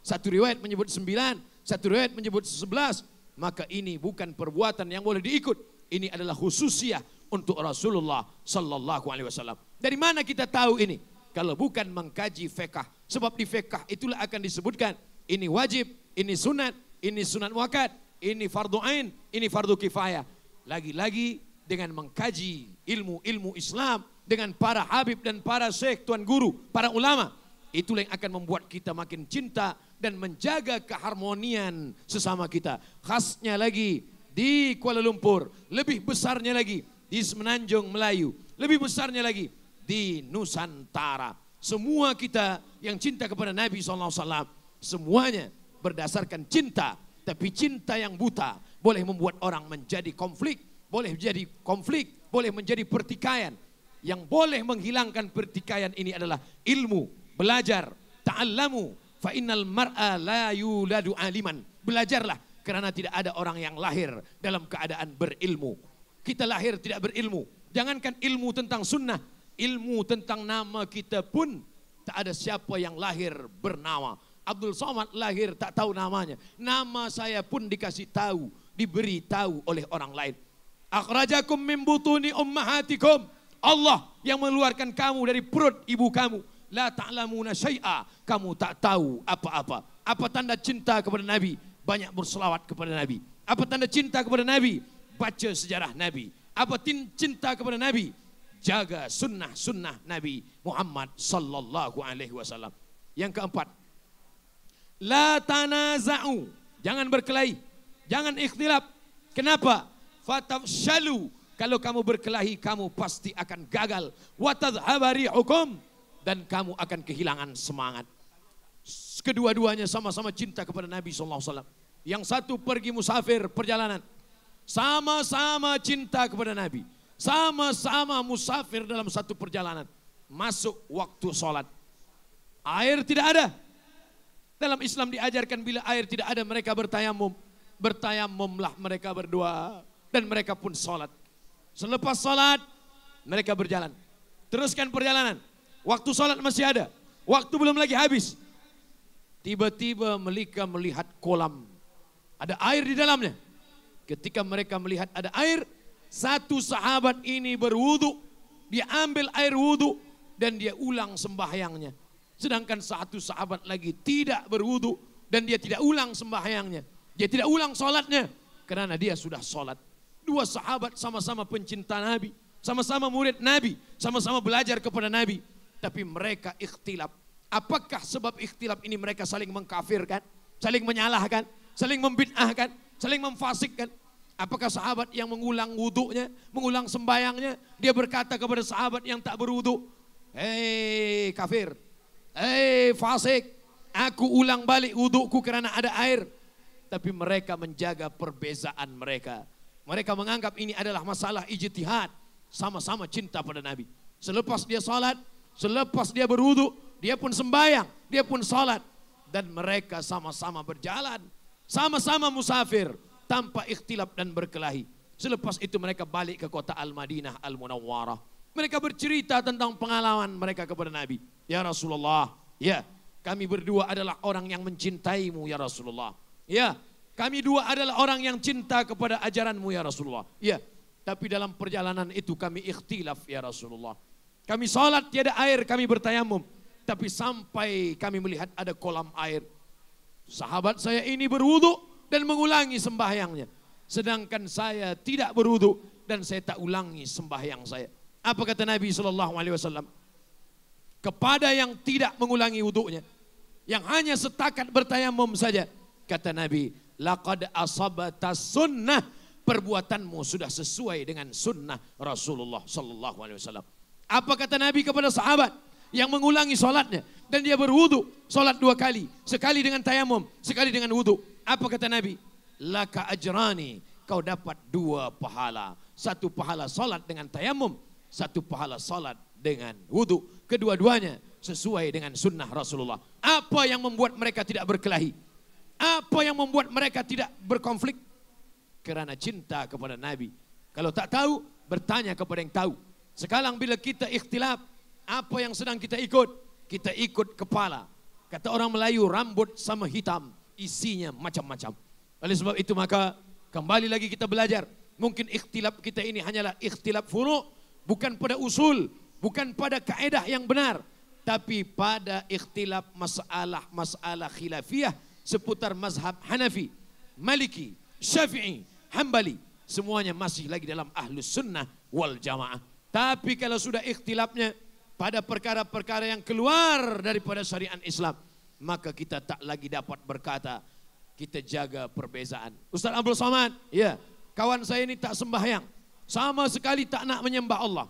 satu riwayat menyebut sembilan, satu riwayat menyebut sebelas. Maka ini bukan perbuatan yang boleh diikut. Ini adalah khususiah untuk Rasulullah Sallallahu Alaihi Wasallam. Dari mana kita tahu ini? Kalau bukan mengkaji fekah. Sebab di fekah itulah akan disebutkan. Ini wajib, ini sunat, ini sunat muakat, ini fardu ain, ini fardu kifayah. Lagi-lagi dengan mengkaji ilmu-ilmu Islam dengan para habib dan para syekh, tuan guru, para ulama. Itulah yang akan membuat kita makin cinta dan menjaga keharmonian sesama kita. Khasnya lagi di Kuala Lumpur, lebih besarnya lagi di Semenanjung Melayu, lebih besarnya lagi di Nusantara. Semua kita yang cinta kepada Nabi SAW, semuanya berdasarkan cinta. Tapi cinta yang buta boleh membuat orang menjadi konflik, boleh menjadi konflik, boleh menjadi pertikaian. Yang boleh menghilangkan pertikaian ini adalah ilmu, belajar, ta'allamu, fa innal mar'a la yuladu aliman. Belajarlah karena tidak ada orang yang lahir dalam keadaan berilmu. Kita lahir tidak berilmu. Jangankan ilmu tentang sunnah, ilmu tentang nama kita pun tak ada siapa yang lahir bernama. Abdul Somad lahir tak tahu namanya. Nama saya pun dikasih tahu, diberi tahu oleh orang lain. Akhrajakum min butuni ummahatikum. Allah yang mengeluarkan kamu dari perut ibu kamu. La ta'lamuna syai'a. Kamu tak tahu apa-apa. Apa tanda cinta kepada Nabi? Banyak berselawat kepada Nabi. Apa tanda cinta kepada Nabi? Baca sejarah Nabi. Apa tin cinta kepada Nabi? Jaga sunnah-sunnah Nabi Muhammad sallallahu alaihi wasallam. Yang keempat. La tanaza'u. Jangan berkelahi. Jangan ikhtilaf. Kenapa? Fatafshalu. Kalau kamu berkelahi, kamu pasti akan gagal. Watadhabari hukum. Dan kamu akan kehilangan semangat. Kedua-duanya sama-sama cinta kepada Nabi SAW. Yang satu pergi musafir perjalanan. Sama-sama cinta kepada Nabi. Sama-sama musafir dalam satu perjalanan. Masuk waktu sholat. Air tidak ada. Dalam Islam diajarkan bila air tidak ada mereka bertayamum. Bertayamumlah mereka berdoa dan mereka pun sholat. Selepas sholat, mereka berjalan. Teruskan perjalanan. Waktu sholat masih ada. Waktu belum lagi habis. Tiba-tiba Melika melihat kolam. Ada air di dalamnya. Ketika mereka melihat ada air, satu sahabat ini berwudu. Dia ambil air wudu dan dia ulang sembahyangnya. Sedangkan satu sahabat lagi tidak berwudu dan dia tidak ulang sembahyangnya. Dia tidak ulang sholatnya karena dia sudah sholat. Dua sahabat sama-sama pencinta Nabi, sama-sama murid Nabi, sama-sama belajar kepada Nabi. Tapi mereka ikhtilaf. Apakah sebab ikhtilaf ini mereka saling mengkafirkan, saling menyalahkan, saling membid'ahkan, saling memfasikkan? Apakah sahabat yang mengulang wuduknya, mengulang sembayangnya, dia berkata kepada sahabat yang tak berwuduk, Hei kafir, hei fasik, aku ulang balik wudhuku karena ada air. Tapi mereka menjaga perbezaan mereka. Mereka menganggap ini adalah masalah ijtihad. Sama-sama cinta pada Nabi. Selepas dia salat, selepas dia berwudu, dia pun sembahyang, dia pun salat. Dan mereka sama-sama berjalan. Sama-sama musafir. Tanpa ikhtilaf dan berkelahi. Selepas itu mereka balik ke kota Al-Madinah Al-Munawwarah. Mereka bercerita tentang pengalaman mereka kepada Nabi. Ya Rasulullah, ya kami berdua adalah orang yang mencintaimu ya Rasulullah. Ya, kami dua adalah orang yang cinta kepada ajaranmu ya Rasulullah. Iya, tapi dalam perjalanan itu kami ikhtilaf ya Rasulullah. Kami sholat tiada air, kami bertayamum. Tapi sampai kami melihat ada kolam air. Sahabat saya ini berwudu dan mengulangi sembahyangnya. Sedangkan saya tidak berwudu dan saya tak ulangi sembahyang saya. Apa kata Nabi Alaihi Wasallam Kepada yang tidak mengulangi wudhunya, yang hanya setakat bertayamum saja, kata Nabi, Laqad asabata sunnah. Perbuatanmu sudah sesuai dengan sunnah Rasulullah Sallallahu Alaihi Wasallam. Apa kata Nabi kepada sahabat yang mengulangi solatnya dan dia berwudu solat dua kali, sekali dengan tayamum, sekali dengan wudu. Apa kata Nabi? Laka ajrani, kau dapat dua pahala. Satu pahala solat dengan tayamum, satu pahala solat dengan wudu. Kedua-duanya sesuai dengan sunnah Rasulullah. Apa yang membuat mereka tidak berkelahi? Apa yang membuat mereka tidak berkonflik? kerana cinta kepada Nabi. Kalau tak tahu, bertanya kepada yang tahu. Sekarang bila kita ikhtilaf, apa yang sedang kita ikut? Kita ikut kepala. Kata orang Melayu, rambut sama hitam, isinya macam-macam. Oleh sebab itu maka kembali lagi kita belajar. Mungkin ikhtilaf kita ini hanyalah ikhtilaf furu, bukan pada usul, bukan pada kaedah yang benar, tapi pada ikhtilaf masalah-masalah khilafiyah seputar mazhab Hanafi, Maliki, Syafi'i, Hambali. Semuanya masih lagi dalam ahlu sunnah wal jamaah. Tapi kalau sudah ikhtilafnya pada perkara-perkara yang keluar daripada syariat Islam. Maka kita tak lagi dapat berkata kita jaga perbezaan. Ustaz Abdul Somad, ya, kawan saya ini tak sembahyang. Sama sekali tak nak menyembah Allah.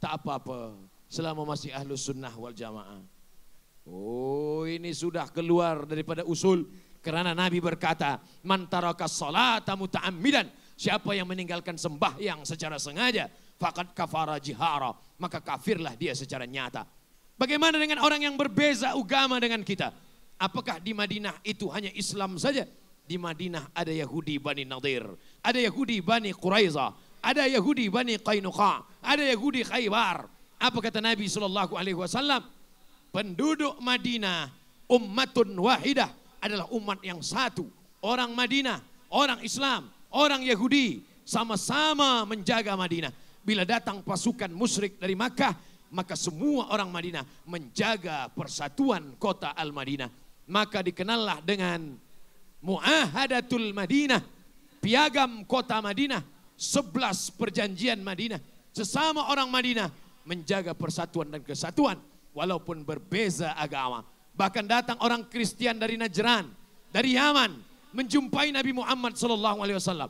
Tak apa-apa selama masih ahlu sunnah wal jamaah. Oh ini sudah keluar daripada usul. Karena Nabi berkata, mantaraka taraka ta'amidan. Siapa yang meninggalkan sembahyang secara sengaja, fakat kafara jihara. Maka kafirlah dia secara nyata. Bagaimana dengan orang yang berbeza agama dengan kita? Apakah di Madinah itu hanya Islam saja? Di Madinah ada Yahudi Bani Nadir, ada Yahudi Bani Quraizah, ada Yahudi Bani Qainuqa, ada Yahudi Khaybar. Apa kata Nabi Sallallahu Alaihi Wasallam? penduduk Madinah ummatun wahidah adalah umat yang satu. Orang Madinah, orang Islam, orang Yahudi sama-sama menjaga Madinah. Bila datang pasukan musyrik dari Makkah, maka semua orang Madinah menjaga persatuan kota Al-Madinah. Maka dikenallah dengan Muahadatul Madinah, piagam kota Madinah, sebelas perjanjian Madinah. Sesama orang Madinah menjaga persatuan dan kesatuan walaupun berbeza agama. Bahkan datang orang Kristen dari Najran, dari Yaman, menjumpai Nabi Muhammad saw.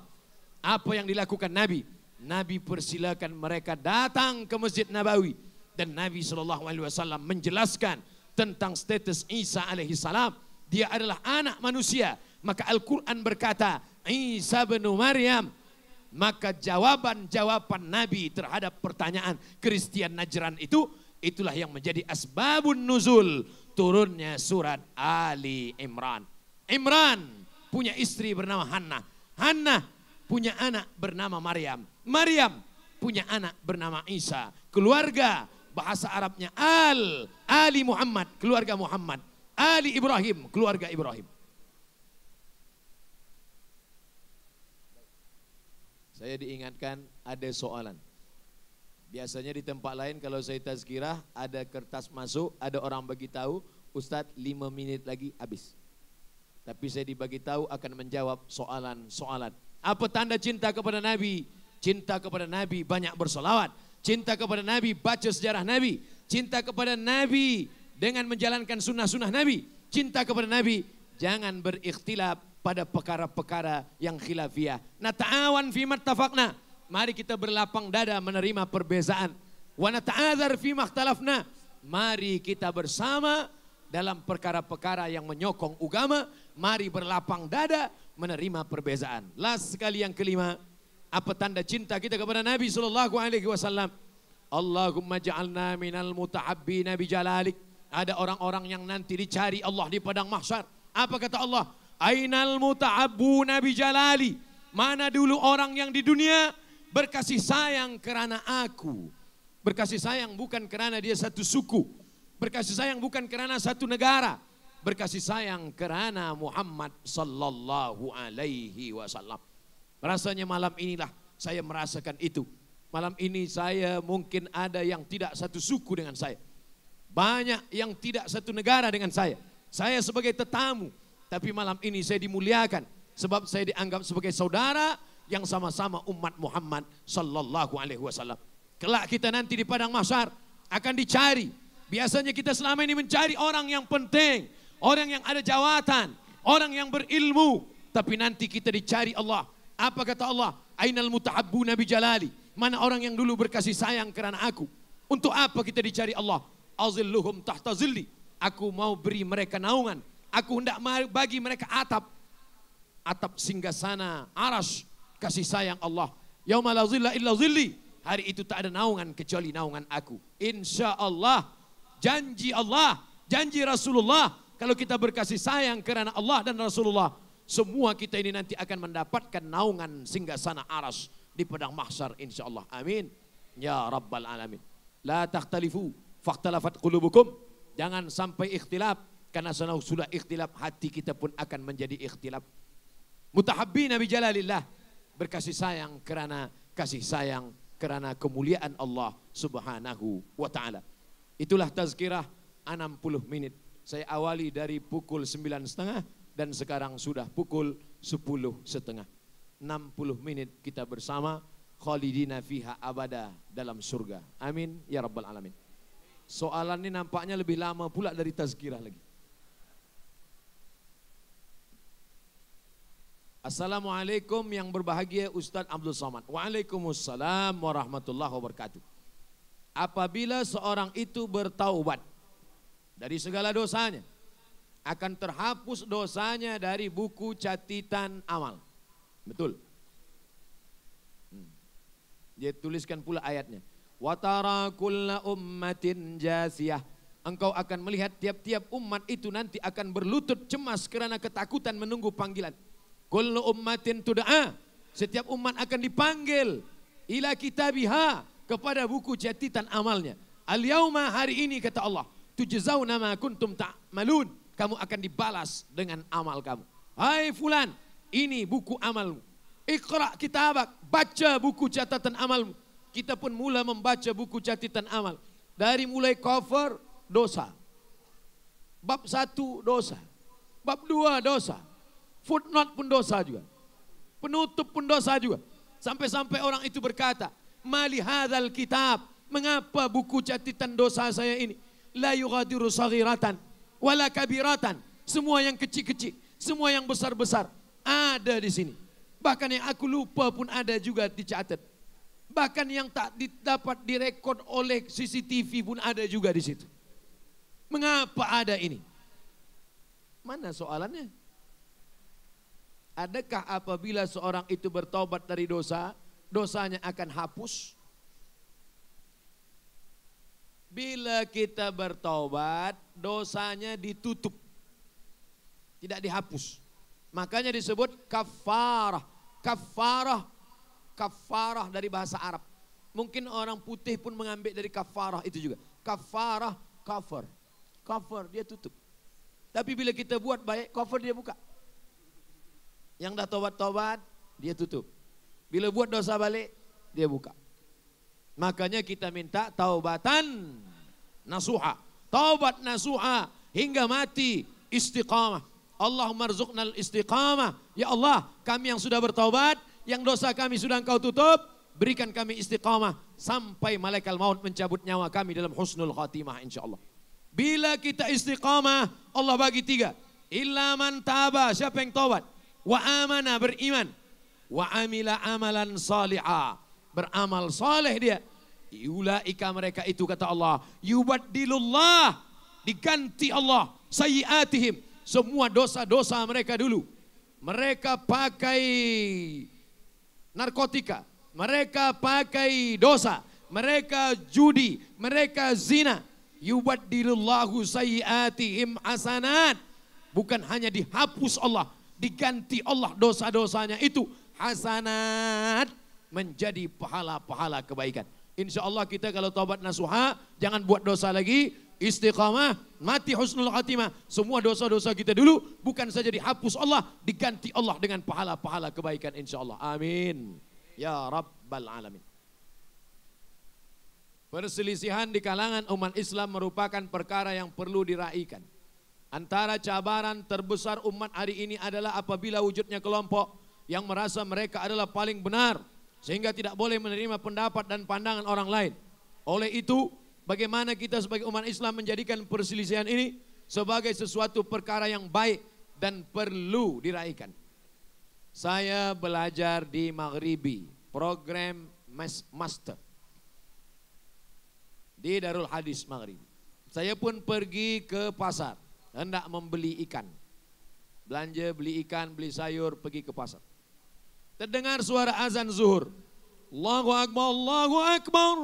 Apa yang dilakukan Nabi? Nabi persilakan mereka datang ke Masjid Nabawi dan Nabi saw menjelaskan tentang status Isa alaihissalam. Dia adalah anak manusia. Maka Al-Qur'an berkata, Isa bin Maryam maka jawaban-jawaban Nabi terhadap pertanyaan Kristen Najran itu Itulah yang menjadi asbabun nuzul turunnya surat Ali Imran. Imran punya istri bernama Hanna. Hanna punya anak bernama Maryam. Maryam punya anak bernama Isa. Keluarga bahasa Arabnya Al, Ali Muhammad, keluarga Muhammad. Ali Ibrahim, keluarga Ibrahim. Saya diingatkan ada soalan. Biasanya di tempat lain kalau saya tazkirah ada kertas masuk, ada orang bagi tahu, ustaz 5 minit lagi habis. Tapi saya dibagi tahu akan menjawab soalan-soalan. Apa tanda cinta kepada Nabi? Cinta kepada Nabi banyak bersolawat. Cinta kepada Nabi baca sejarah Nabi. Cinta kepada Nabi dengan menjalankan sunnah-sunnah Nabi. Cinta kepada Nabi jangan berikhtilaf pada perkara-perkara yang khilafiyah. Nata'awan fi mattafaqna. Mari kita berlapang dada menerima perbezaan. Wa nata'adzar fi makhtalafna. Mari kita bersama dalam perkara-perkara yang menyokong agama, mari berlapang dada menerima perbezaan. Last sekali yang kelima, apa tanda cinta kita kepada Nabi sallallahu alaihi wasallam? Allahumma ja'alna minal Nabi jalalik. Ada orang-orang yang nanti dicari Allah di padang mahsyar. Apa kata Allah? Ainal Nabi Jalali. Mana dulu orang yang di dunia berkasih sayang karena aku. Berkasih sayang bukan karena dia satu suku. Berkasih sayang bukan karena satu negara. Berkasih sayang karena Muhammad sallallahu alaihi wasallam. Rasanya malam inilah saya merasakan itu. Malam ini saya mungkin ada yang tidak satu suku dengan saya. Banyak yang tidak satu negara dengan saya. Saya sebagai tetamu, tapi malam ini saya dimuliakan sebab saya dianggap sebagai saudara, yang sama-sama umat Muhammad sallallahu alaihi wasallam. Kelak kita nanti di padang mahsyar akan dicari. Biasanya kita selama ini mencari orang yang penting, orang yang ada jawatan, orang yang berilmu, tapi nanti kita dicari Allah. Apa kata Allah? Ainal mutahabbu nabi jalali. Mana orang yang dulu berkasih sayang kerana aku? Untuk apa kita dicari Allah? Azilluhum tahta zilli. Aku mau beri mereka naungan. Aku hendak bagi mereka atap. Atap singgah sana, aras kasih sayang Allah. Yauma la zilla illa zilli. Hari itu tak ada naungan kecuali naungan aku. Insya Allah, janji Allah, janji Rasulullah. Kalau kita berkasih sayang kerana Allah dan Rasulullah, semua kita ini nanti akan mendapatkan naungan singgah sana aras di pedang mahsyar insya Allah. Amin. Ya Rabbal Alamin. La takhtalifu fakhtalafat qulubukum. Jangan sampai ikhtilaf. Karena sudah ikhtilaf, hati kita pun akan menjadi ikhtilaf. Mutahabbi Nabi Jalalillah berkasih sayang kerana kasih sayang kerana kemuliaan Allah Subhanahu wa taala. Itulah tazkirah 60 minit. Saya awali dari pukul 9.30 dan sekarang sudah pukul 10.30. 60 minit kita bersama khalidina fiha abada dalam surga. Amin ya rabbal alamin. Soalan ini nampaknya lebih lama pula dari tazkirah lagi. Assalamualaikum yang berbahagia Ustadz Abdul Somad. Waalaikumsalam warahmatullahi wabarakatuh. Apabila seorang itu bertaubat dari segala dosanya, akan terhapus dosanya dari buku catatan amal. Betul. Hmm. Dia tuliskan pula ayatnya. Watara kulla ummatin jasiyah. Engkau akan melihat tiap-tiap umat itu nanti akan berlutut cemas kerana ketakutan menunggu panggilan Kullu ummatin tud'a. Setiap umat akan dipanggil ila kitabiha kepada buku jati amalnya. Al-yauma hari ini kata Allah, tujzauna nama kuntum ta'malun. Kamu akan dibalas dengan amal kamu. Hai fulan, ini buku amalmu. Iqra kitabak, baca buku catatan amalmu. Kita pun mula membaca buku catatan amal. Dari mulai cover dosa. Bab satu dosa. Bab dua dosa. Footnote pun dosa juga. Penutup pun dosa juga. Sampai-sampai orang itu berkata, Mali hadal kitab. Mengapa buku catatan dosa saya ini? La yugadiru sagiratan. Wala kabiratan. Semua yang kecil-kecil. Semua yang besar-besar. Ada di sini. Bahkan yang aku lupa pun ada juga dicatat. Bahkan yang tak dapat direkod oleh CCTV pun ada juga di situ. Mengapa ada ini? Mana soalannya? Adakah apabila seorang itu bertobat dari dosa, dosanya akan hapus? Bila kita bertobat, dosanya ditutup. Tidak dihapus. Makanya disebut kafarah. Kafarah. Kafarah dari bahasa Arab. Mungkin orang putih pun mengambil dari kafarah itu juga. Kafarah, cover. Cover, dia tutup. Tapi bila kita buat baik, cover dia buka. Yang dah tobat-tobat, dia tutup. Bila buat dosa balik, dia buka. Makanya kita minta taubatan nasuha. Taubat nasuha hingga mati istiqamah. Allah rzuqnal istiqamah. Ya Allah, kami yang sudah bertaubat, yang dosa kami sudah engkau tutup, berikan kami istiqamah sampai malaikat maut mencabut nyawa kami dalam husnul khatimah insyaallah. Bila kita istiqamah, Allah bagi tiga. Illa man taba, siapa yang taubat? wa amana beriman wa amila amalan salihah beramal saleh dia ulaika mereka itu kata Allah yubadilullah diganti Allah sayiatihim semua dosa-dosa mereka dulu mereka pakai narkotika mereka pakai dosa mereka judi mereka zina yubadilullahu sayiatihim hasanat bukan hanya dihapus Allah diganti Allah dosa-dosanya itu hasanat menjadi pahala-pahala kebaikan. Insya Allah kita kalau taubat nasuha, jangan buat dosa lagi, istiqamah, mati husnul khatimah. Semua dosa-dosa kita dulu bukan saja dihapus Allah, diganti Allah dengan pahala-pahala kebaikan insya Allah. Amin. Ya Rabbal Alamin. Perselisihan di kalangan umat Islam merupakan perkara yang perlu diraikan. Antara cabaran terbesar umat hari ini adalah apabila wujudnya kelompok yang merasa mereka adalah paling benar sehingga tidak boleh menerima pendapat dan pandangan orang lain. Oleh itu, bagaimana kita sebagai umat Islam menjadikan perselisihan ini sebagai sesuatu perkara yang baik dan perlu diraihkan. Saya belajar di Maghribi, program master di Darul Hadis Maghribi. Saya pun pergi ke pasar hendak membeli ikan. Belanja, beli ikan, beli sayur, pergi ke pasar. Terdengar suara azan zuhur. Allahu Akbar, Allahu Akbar.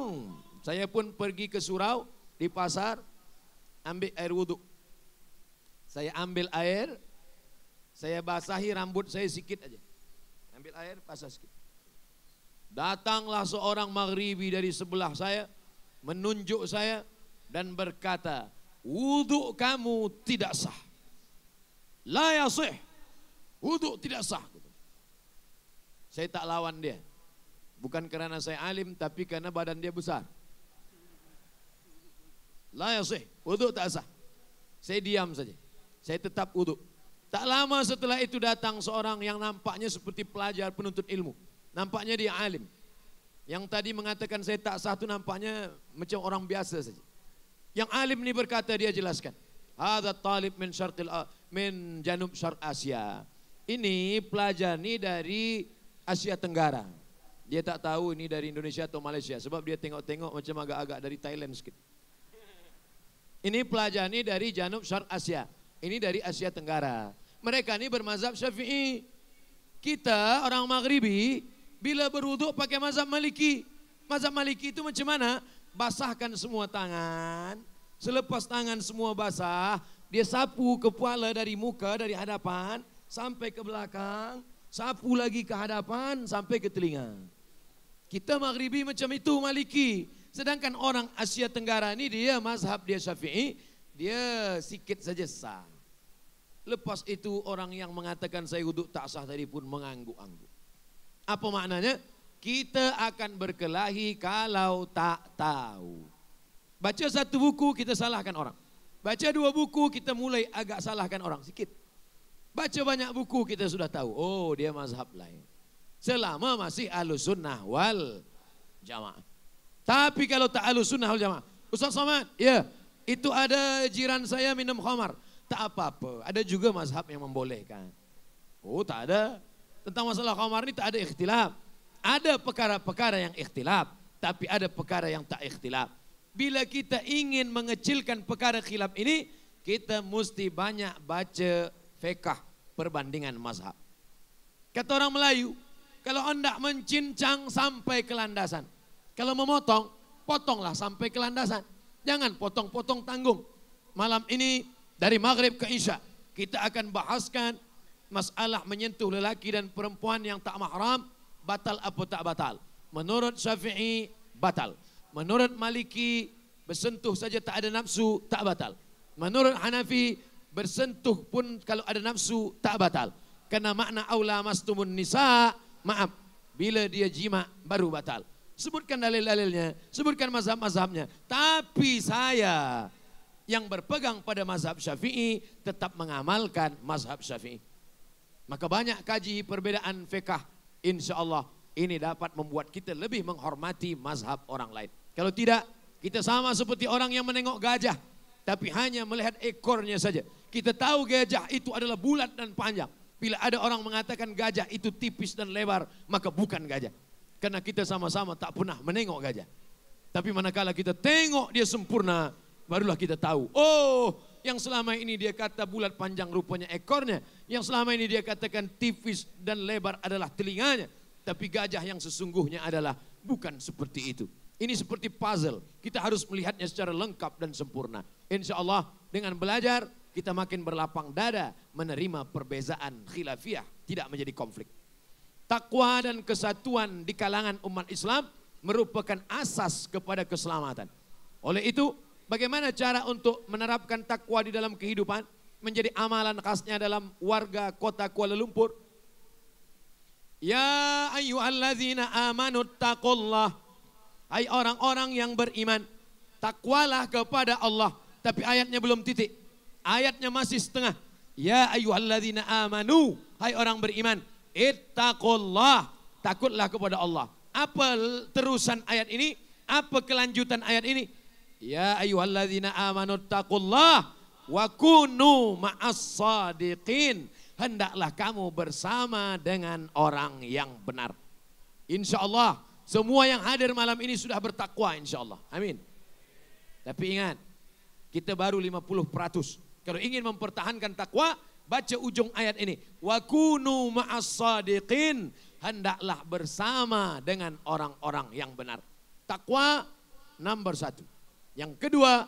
Saya pun pergi ke surau di pasar, ambil air wudhu. Saya ambil air, saya basahi rambut saya sikit aja. Ambil air, basah sikit. Datanglah seorang maghribi dari sebelah saya, menunjuk saya dan berkata, wudu kamu tidak sah. La yasih. Wudu tidak sah. Saya tak lawan dia. Bukan kerana saya alim tapi kerana badan dia besar. La yasih. Wudu tak sah. Saya diam saja. Saya tetap wudu. Tak lama setelah itu datang seorang yang nampaknya seperti pelajar penuntut ilmu. Nampaknya dia alim. Yang tadi mengatakan saya tak sah itu nampaknya macam orang biasa saja. Yang alim ini berkata dia jelaskan. Ada talib min syarqil min janub syar Asia. Ini pelajani dari Asia Tenggara. Dia tak tahu ini dari Indonesia atau Malaysia sebab dia tengok-tengok macam agak-agak dari Thailand sikit. Ini pelajani dari Janub Syar Asia. Ini dari Asia Tenggara. Mereka ini bermazhab Syafi'i. Kita orang Maghribi bila berwuduk pakai mazhab Maliki. Mazhab Maliki itu macam mana? basahkan semua tangan. Selepas tangan semua basah, dia sapu kepala dari muka, dari hadapan, sampai ke belakang, sapu lagi ke hadapan, sampai ke telinga. Kita maghribi macam itu maliki. Sedangkan orang Asia Tenggara ini dia mazhab dia syafi'i, dia sikit saja sah. Lepas itu orang yang mengatakan saya wuduk tak sah tadi pun mengangguk-angguk. Apa maknanya? kita akan berkelahi kalau tak tahu. Baca satu buku, kita salahkan orang. Baca dua buku, kita mulai agak salahkan orang sikit. Baca banyak buku, kita sudah tahu. Oh, dia mazhab lain. Selama masih alus sunnah wal jamaah. Tapi kalau tak alus sunnah wal jamaah. Ustaz Somad, ya. Itu ada jiran saya minum khamar. Tak apa-apa. Ada juga mazhab yang membolehkan. Oh, tak ada. Tentang masalah khamar ini tak ada ikhtilaf ada perkara-perkara yang ikhtilaf, tapi ada perkara yang tak ikhtilaf. Bila kita ingin mengecilkan perkara khilaf ini, kita mesti banyak baca fiqah perbandingan mazhab. Kata orang Melayu, kalau anda mencincang sampai ke landasan, kalau memotong, potonglah sampai ke landasan. Jangan potong-potong tanggung. Malam ini dari maghrib ke isya, kita akan bahaskan masalah menyentuh lelaki dan perempuan yang tak mahram batal apa tak batal? Menurut Syafi'i batal. Menurut Maliki bersentuh saja tak ada nafsu tak batal. Menurut Hanafi bersentuh pun kalau ada nafsu tak batal. Karena makna aula mastumun nisa, maaf. Bila dia jima baru batal. Sebutkan dalil-dalilnya, sebutkan mazhab-mazhabnya. Tapi saya yang berpegang pada mazhab syafi'i tetap mengamalkan mazhab syafi'i. Maka banyak kaji perbedaan fiqah Insya Allah ini dapat membuat kita lebih menghormati mazhab orang lain. Kalau tidak, kita sama seperti orang yang menengok gajah, tapi hanya melihat ekornya saja. Kita tahu gajah itu adalah bulat dan panjang. Bila ada orang mengatakan gajah itu tipis dan lebar, maka bukan gajah. Karena kita sama-sama tak pernah menengok gajah. Tapi manakala kita tengok dia sempurna, barulah kita tahu, oh yang selama ini dia kata bulat panjang rupanya ekornya. Yang selama ini dia katakan tipis dan lebar adalah telinganya. Tapi gajah yang sesungguhnya adalah bukan seperti itu. Ini seperti puzzle. Kita harus melihatnya secara lengkap dan sempurna. Insya Allah dengan belajar kita makin berlapang dada menerima perbezaan khilafiah Tidak menjadi konflik. Takwa dan kesatuan di kalangan umat Islam merupakan asas kepada keselamatan. Oleh itu Bagaimana cara untuk menerapkan takwa di dalam kehidupan? Menjadi amalan khasnya dalam warga kota Kuala Lumpur. Ya ayyuhallazina amanu taqullah. Hai orang-orang yang beriman, takwalah kepada Allah. Tapi ayatnya belum titik. Ayatnya masih setengah. Ya ayyuhalladzina amanu. Hai orang beriman, ittaqullah. Takutlah kepada Allah. Apa terusan ayat ini? Apa kelanjutan ayat ini? Ya ayyuhalladzina amanu taqullah wa kunu ma'as sadiqin. Hendaklah kamu bersama dengan orang yang benar. Insya Allah semua yang hadir malam ini sudah bertakwa insya Allah. Amin. Tapi ingat, kita baru 50%. Kalau ingin mempertahankan takwa, baca ujung ayat ini. Wa kunu ma'as sadiqin. Hendaklah bersama dengan orang-orang yang benar. Takwa number satu. Yang kedua,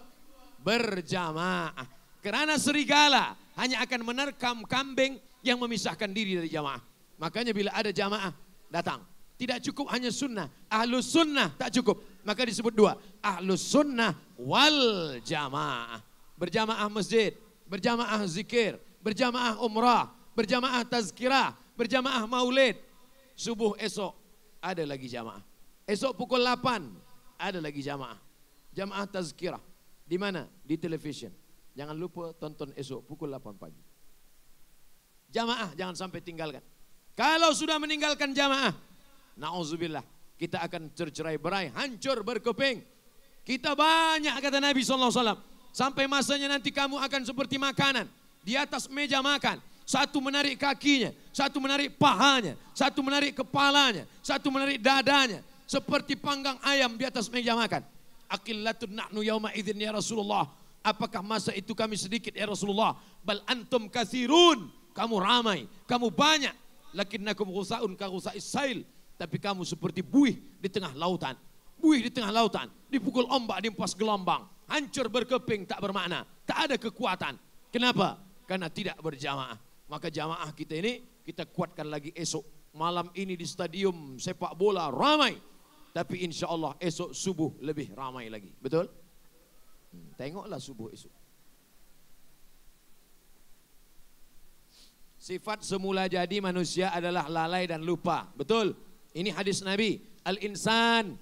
berjamaah. Kerana serigala hanya akan menerkam kambing yang memisahkan diri dari jamaah. Makanya bila ada jamaah datang. Tidak cukup hanya sunnah. Ahlus sunnah tak cukup. Maka disebut dua. Ahlus sunnah wal jamaah. Berjamaah masjid. Berjamaah zikir. Berjamaah umrah. Berjamaah tazkirah. Berjamaah maulid. Subuh esok ada lagi jamaah. Esok pukul 8 ada lagi jamaah jamaah tazkirah. Di mana? Di televisyen. Jangan lupa tonton esok pukul 8 pagi. Jamaah jangan sampai tinggalkan. Kalau sudah meninggalkan jamaah, nauzubillah, kita akan tercerai berai, hancur berkeping. Kita banyak kata Nabi SAW. alaihi wasallam, sampai masanya nanti kamu akan seperti makanan di atas meja makan. Satu menarik kakinya, satu menarik pahanya, satu menarik kepalanya, satu menarik dadanya, seperti panggang ayam di atas meja makan. Akillatun nahnu yauma idzin ya Rasulullah. Apakah masa itu kami sedikit ya Rasulullah? Bal antum kasirun. Kamu ramai, kamu banyak. Lakinnakum ghusaun ka ghusais sail. Tapi kamu seperti buih di tengah lautan. Buih di tengah lautan, dipukul ombak, diempas gelombang. Hancur berkeping tak bermakna, tak ada kekuatan. Kenapa? Karena tidak berjamaah. Maka jamaah kita ini kita kuatkan lagi esok. Malam ini di stadium sepak bola ramai Tapi insya Allah esok subuh lebih ramai lagi. Betul? Hmm, tengoklah subuh esok. Sifat semula jadi manusia adalah lalai dan lupa. Betul? Ini hadis Nabi. Al-insan.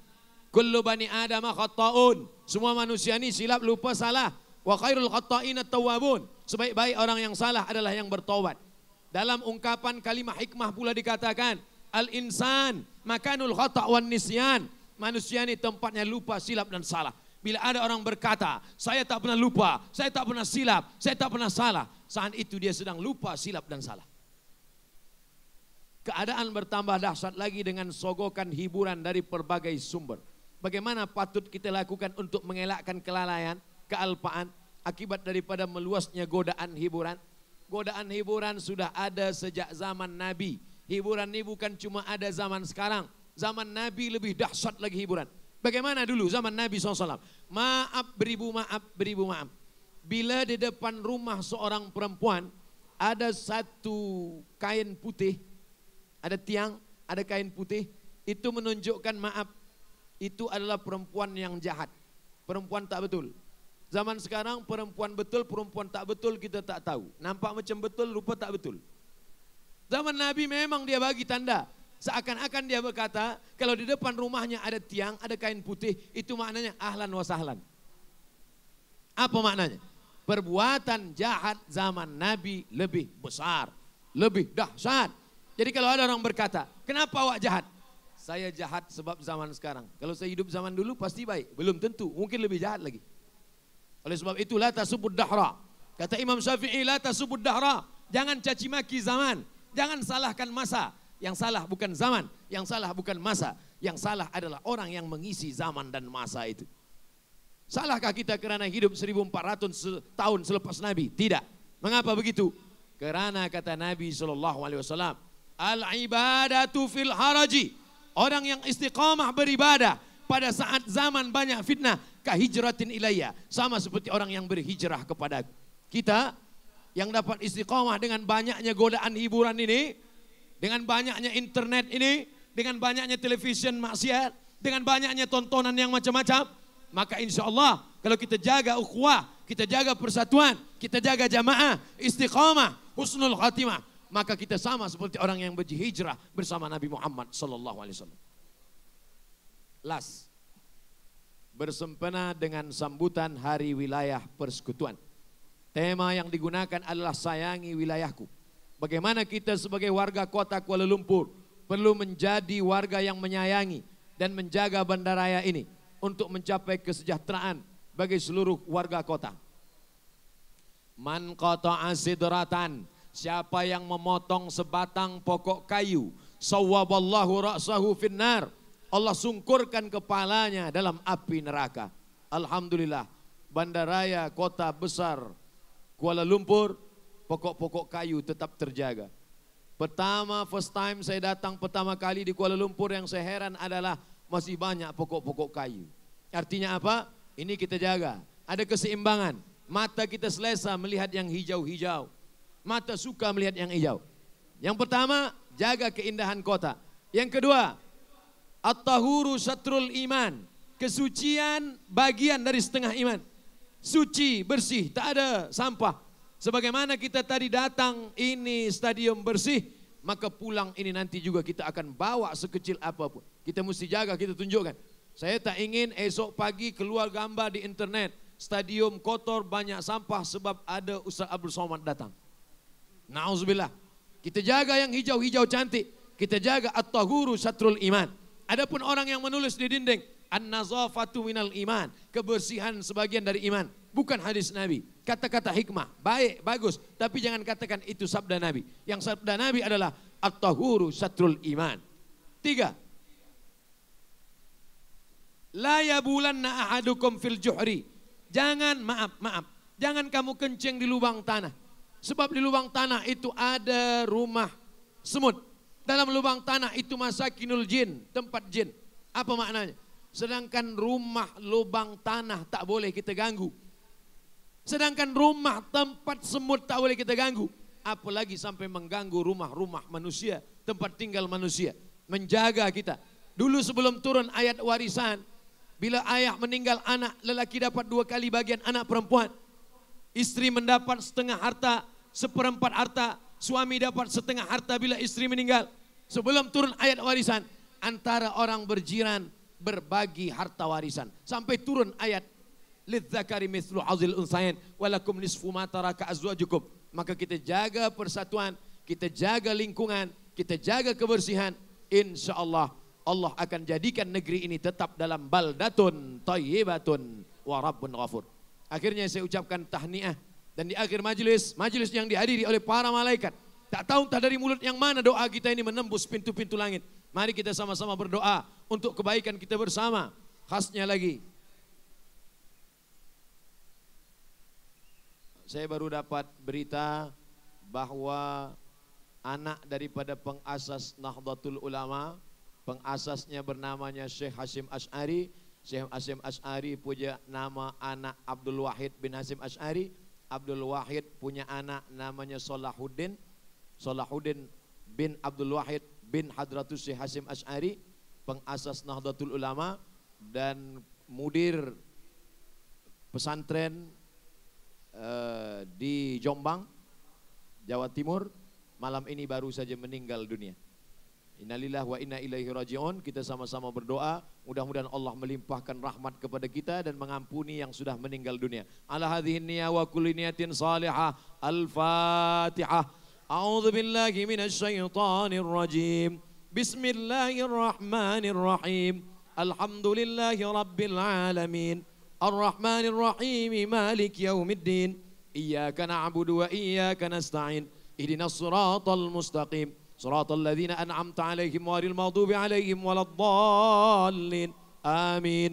Kullu bani adama khatta'un. Semua manusia ini silap lupa salah. Wa khairul khatta'in at-tawabun. Sebaik-baik orang yang salah adalah yang bertobat. Dalam ungkapan kalimah hikmah pula dikatakan. Al-insan makanul khata' wan nisyan. Manusia ini tempatnya lupa, silap dan salah. Bila ada orang berkata, saya tak pernah lupa, saya tak pernah silap, saya tak pernah salah. Saat itu dia sedang lupa, silap dan salah. Keadaan bertambah dahsyat lagi dengan sogokan hiburan dari berbagai sumber. Bagaimana patut kita lakukan untuk mengelakkan kelalaian, kealpaan akibat daripada meluasnya godaan hiburan? Godaan hiburan sudah ada sejak zaman Nabi Hiburan ini bukan cuma ada zaman sekarang. Zaman Nabi lebih dahsyat lagi hiburan. Bagaimana dulu zaman Nabi SAW? Maaf beribu maaf beribu maaf. Bila di depan rumah seorang perempuan ada satu kain putih, ada tiang, ada kain putih, itu menunjukkan maaf. Itu adalah perempuan yang jahat. Perempuan tak betul. Zaman sekarang perempuan betul, perempuan tak betul kita tak tahu. Nampak macam betul, rupa tak betul. Zaman Nabi memang dia bagi tanda. Seakan-akan dia berkata, kalau di depan rumahnya ada tiang, ada kain putih, itu maknanya ahlan wa sahlan. Apa maknanya? Perbuatan jahat zaman Nabi lebih besar, lebih dahsyat. Jadi kalau ada orang berkata, kenapa awak jahat? Saya jahat sebab zaman sekarang. Kalau saya hidup zaman dulu pasti baik. Belum tentu, mungkin lebih jahat lagi. Oleh sebab itu, la tasubud dahra. Kata Imam Syafi'i, la tasubud dahra. Jangan caci maki zaman. Jangan salahkan masa. Yang salah bukan zaman, yang salah bukan masa. Yang salah adalah orang yang mengisi zaman dan masa itu. Salahkah kita kerana hidup 1400 tahun selepas Nabi? Tidak. Mengapa begitu? Kerana kata Nabi Shallallahu Alaihi Wasallam, al ibadatu fil haraji. Orang yang istiqamah beribadah pada saat zaman banyak fitnah kahijratin ilayya sama seperti orang yang berhijrah kepada Kita yang dapat istiqomah dengan banyaknya godaan hiburan ini, dengan banyaknya internet ini, dengan banyaknya television maksiat, dengan banyaknya tontonan yang macam-macam, maka insya Allah kalau kita jaga ukhuwah, kita jaga persatuan, kita jaga jamaah, istiqomah, husnul khatimah, maka kita sama seperti orang yang berhijrah bersama Nabi Muhammad SAW. alaihi Last bersempena dengan sambutan Hari Wilayah Persekutuan. Tema yang digunakan adalah sayangi wilayahku. Bagaimana kita sebagai warga kota Kuala Lumpur perlu menjadi warga yang menyayangi dan menjaga bandaraya ini untuk mencapai kesejahteraan bagi seluruh warga kota. Man Kota sidratan, siapa yang memotong sebatang pokok kayu, sawaballahu ra'sahu finnar. Allah sungkurkan kepalanya dalam api neraka. Alhamdulillah, bandaraya kota besar Kuala Lumpur, pokok-pokok kayu tetap terjaga. Pertama, first time saya datang pertama kali di Kuala Lumpur yang saya heran adalah masih banyak pokok-pokok kayu. Artinya apa? Ini kita jaga. Ada keseimbangan. Mata kita selesa melihat yang hijau-hijau. Mata suka melihat yang hijau. Yang pertama, jaga keindahan kota. Yang kedua, at-tahuru satrul iman. Kesucian bagian dari setengah iman. suci, bersih, tak ada sampah. Sebagaimana kita tadi datang ini stadium bersih, maka pulang ini nanti juga kita akan bawa sekecil apapun. Kita mesti jaga, kita tunjukkan. Saya tak ingin esok pagi keluar gambar di internet, stadium kotor banyak sampah sebab ada Ustaz Abdul Somad datang. Nauzubillah. Kita jaga yang hijau-hijau cantik. Kita jaga at-tahuru syatrul iman. Adapun orang yang menulis di dinding, An-nazafatu minal iman. Kebersihan sebagian dari iman. Bukan hadis Nabi. Kata-kata hikmah. Baik, bagus. Tapi jangan katakan itu sabda Nabi. Yang sabda Nabi adalah At-tahuru satrul iman. Tiga. La yabulanna ahadukum fil juhri. Jangan, maaf, maaf. Jangan kamu kencing di lubang tanah. Sebab di lubang tanah itu ada rumah semut. Dalam lubang tanah itu masa kinul jin, tempat jin. Apa maknanya? Sedangkan rumah lubang tanah tak boleh kita ganggu. Sedangkan rumah tempat semut tak boleh kita ganggu. Apalagi sampai mengganggu rumah-rumah manusia, tempat tinggal manusia. Menjaga kita. Dulu sebelum turun ayat warisan, bila ayah meninggal anak, lelaki dapat dua kali bagian anak perempuan. Istri mendapat setengah harta, seperempat harta. Suami dapat setengah harta bila istri meninggal. Sebelum turun ayat warisan, antara orang berjiran berbagi harta warisan. Sampai turun ayat lidzakari mislu hazil unsayain walakum nisfu ma taraka azwajukum. Maka kita jaga persatuan, kita jaga lingkungan, kita jaga kebersihan. Insya Allah Allah akan jadikan negeri ini tetap dalam baldatun thayyibatun wa rabbun ghafur. Akhirnya saya ucapkan tahniah dan di akhir majelis, majelis yang dihadiri oleh para malaikat. Tak tahu entah dari mulut yang mana doa kita ini menembus pintu-pintu langit. Mari kita sama-sama berdoa untuk kebaikan kita bersama. Khasnya lagi. Saya baru dapat berita bahwa anak daripada pengasas Nahdlatul Ulama, pengasasnya bernamanya Syekh Hashim Ash'ari. Syekh Hashim Ash'ari punya nama anak Abdul Wahid bin Hashim Ash'ari. Abdul Wahid punya anak namanya Salahuddin. Salahuddin bin Abdul Wahid bin Hadratus Syekh Hashim Ash'ari pengasas Nahdlatul Ulama dan mudir pesantren uh, di Jombang, Jawa Timur, malam ini baru saja meninggal dunia. Innalillah wa inna ilaihi raji'un. Kita sama-sama berdoa. Mudah-mudahan Allah melimpahkan rahmat kepada kita dan mengampuni yang sudah meninggal dunia. Ala hadhihi niyya wa kulli niyatin salihah. Al-Fatihah. A'udzu billahi minasy syaithanir rajim. بسم الله الرحمن الرحيم الحمد لله رب العالمين الرحمن الرحيم مالك يوم الدين إياك نعبد وإياك نستعين اهدنا الصراط المستقيم صراط الذين أنعمت عليهم وغير المغضوب عليهم ولا الضالين آمين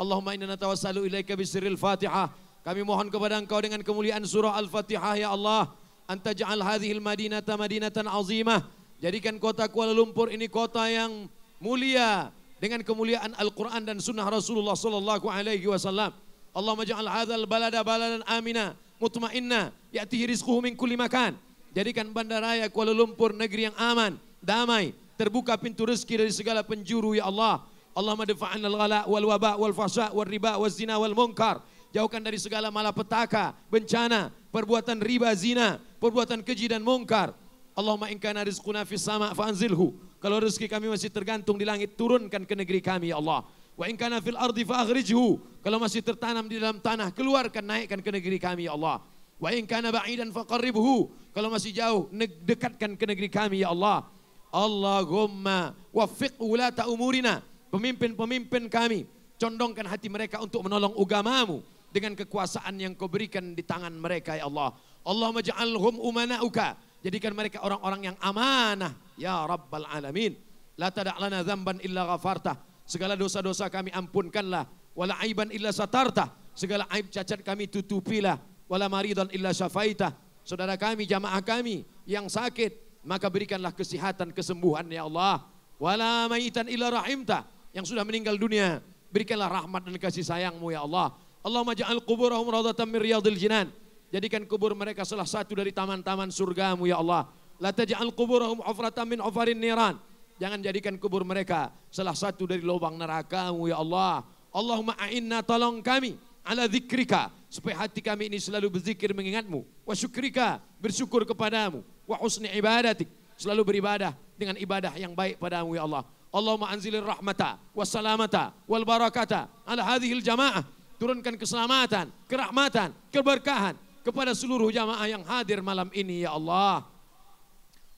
اللهم إنا نتوسل إليك بسر الفاتحة Kami mohon kepada engkau dengan kemuliaan surah Al-Fatihah ya Allah Anta ja'al hadhil madinata madinatan azimah Jadikan kota Kuala Lumpur ini kota yang mulia dengan kemuliaan Al-Quran dan Sunnah Rasulullah Sallallahu Alaihi Wasallam. Allahumma ja'al hadzal balada baladan amina mutmainna ya'tihi rizquhu min kulli makan. Jadikan bandaraya Kuala Lumpur negeri yang aman, damai, terbuka pintu rezeki dari segala penjuru ya Allah. Allahumma dafa'an al-ghala wal waba wal fahsya wal riba wal zina wal munkar. Jauhkan dari segala malapetaka, bencana, perbuatan riba, zina, perbuatan keji dan mungkar. Allahumma in kana rizquna fis sama fa'anzilhu. Kalau rezeki kami masih tergantung di langit, turunkan ke negeri kami ya Allah. Wa in kana fil ardi fa'akhrijhu. Kalau masih tertanam di dalam tanah, keluarkan naikkan ke negeri kami ya Allah. Wa in kana ba'idan faqarribhu. Kalau masih jauh, dekatkan ke negeri kami ya Allah. Allahumma waffiq ulata umurina. Pemimpin-pemimpin kami, condongkan hati mereka untuk menolong agamamu dengan kekuasaan yang kau berikan di tangan mereka ya Allah. Allahumma ja'alhum umana'uka Jadikan mereka orang-orang yang amanah. Ya Rabbal Alamin. La tada tada'lana zamban illa ghafarta. Segala dosa-dosa kami ampunkanlah. Wala aiban illa satarta. Segala aib cacat kami tutupilah. Wala maridan illa syafaita. Saudara kami, jamaah kami yang sakit. Maka berikanlah kesehatan kesembuhan ya Allah. Wala maitan illa rahimta. Yang sudah meninggal dunia. Berikanlah rahmat dan kasih sayangmu ya Allah. Allahumma ja'al quburahum radatan min riyadil jinan. Jadikan kubur mereka salah satu dari taman-taman surgamu ya Allah. La taj'al quburahum hufratan min hufarin niran. Jangan jadikan kubur mereka salah satu dari lubang nerakamu ya Allah. Allahumma a'inna tolong kami ala zikrika supaya hati kami ini selalu berzikir mengingatmu wa syukrika bersyukur kepadamu wa husni ibadatik selalu beribadah dengan ibadah yang baik padamu ya Allah Allahumma anzilir rahmata wassalamata wal barakata ala hadhil jamaah turunkan keselamatan kerahmatan keberkahan kepada seluruh jamaah yang hadir malam ini ya Allah.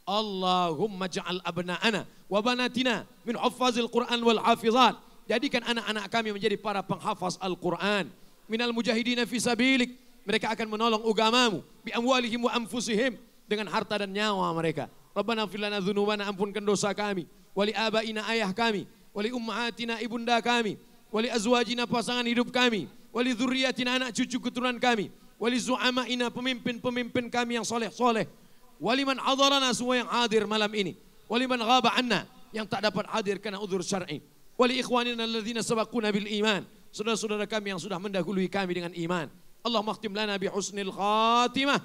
Allahumma ja'al abna'ana wa banatina min huffazil Qur'an wal hafizat. Jadikan anak-anak kami menjadi para penghafaz Al-Quran. Minal mujahidina fisabilik. Mereka akan menolong agamamu. Bi amwalihim wa anfusihim. Dengan harta dan nyawa mereka. Rabbana filana dhunubana ampunkan dosa kami. Wali abaina ayah kami. Wali ummahatina ibunda kami. Wali azwajina pasangan hidup kami. Wali dhurriyatina anak cucu keturunan kami wali zu'amaina pemimpin-pemimpin kami yang soleh-soleh. Waliman hadarana semua yang hadir malam ini. Waliman ghaba anna yang tak dapat hadir karena udzur syar'i. Wali ikhwanina alladzina sabaquna bil iman. Saudara-saudara kami yang sudah mendahului kami dengan iman. Allah makhtim lana bi husnil khatimah.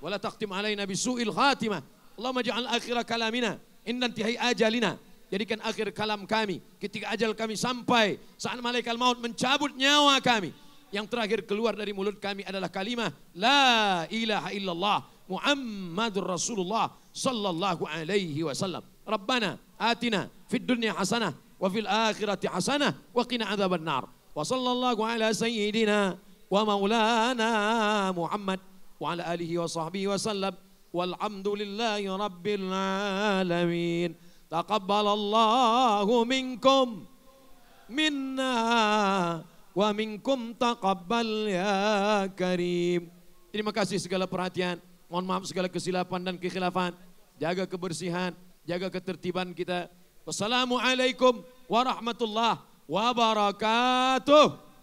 Wala takhtim alaina bi su'il khatimah. Allah ja'al akhira kalamina. Inna intihai ajalina. Jadikan akhir kalam kami ketika ajal kami sampai saat malaikat maut mencabut nyawa kami. yang terakhir keluar dari mulut kami adalah kalimah la ilaha illallah Muhammadur Rasulullah sallallahu alaihi wasallam. Rabbana atina fid dunya hasanah wa fil akhirati hasanah wa qina nar Wa sallallahu ala sayyidina wa maulana Muhammad wa ala alihi wa sahbihi wa sallam. والحمد لله رب العالمين تقبل الله منكم منا wa minkum taqabbal ya karim. Terima kasih segala perhatian. Mohon maaf segala kesilapan dan kekhilafan. Jaga kebersihan, jaga ketertiban kita. Wassalamualaikum warahmatullahi wabarakatuh.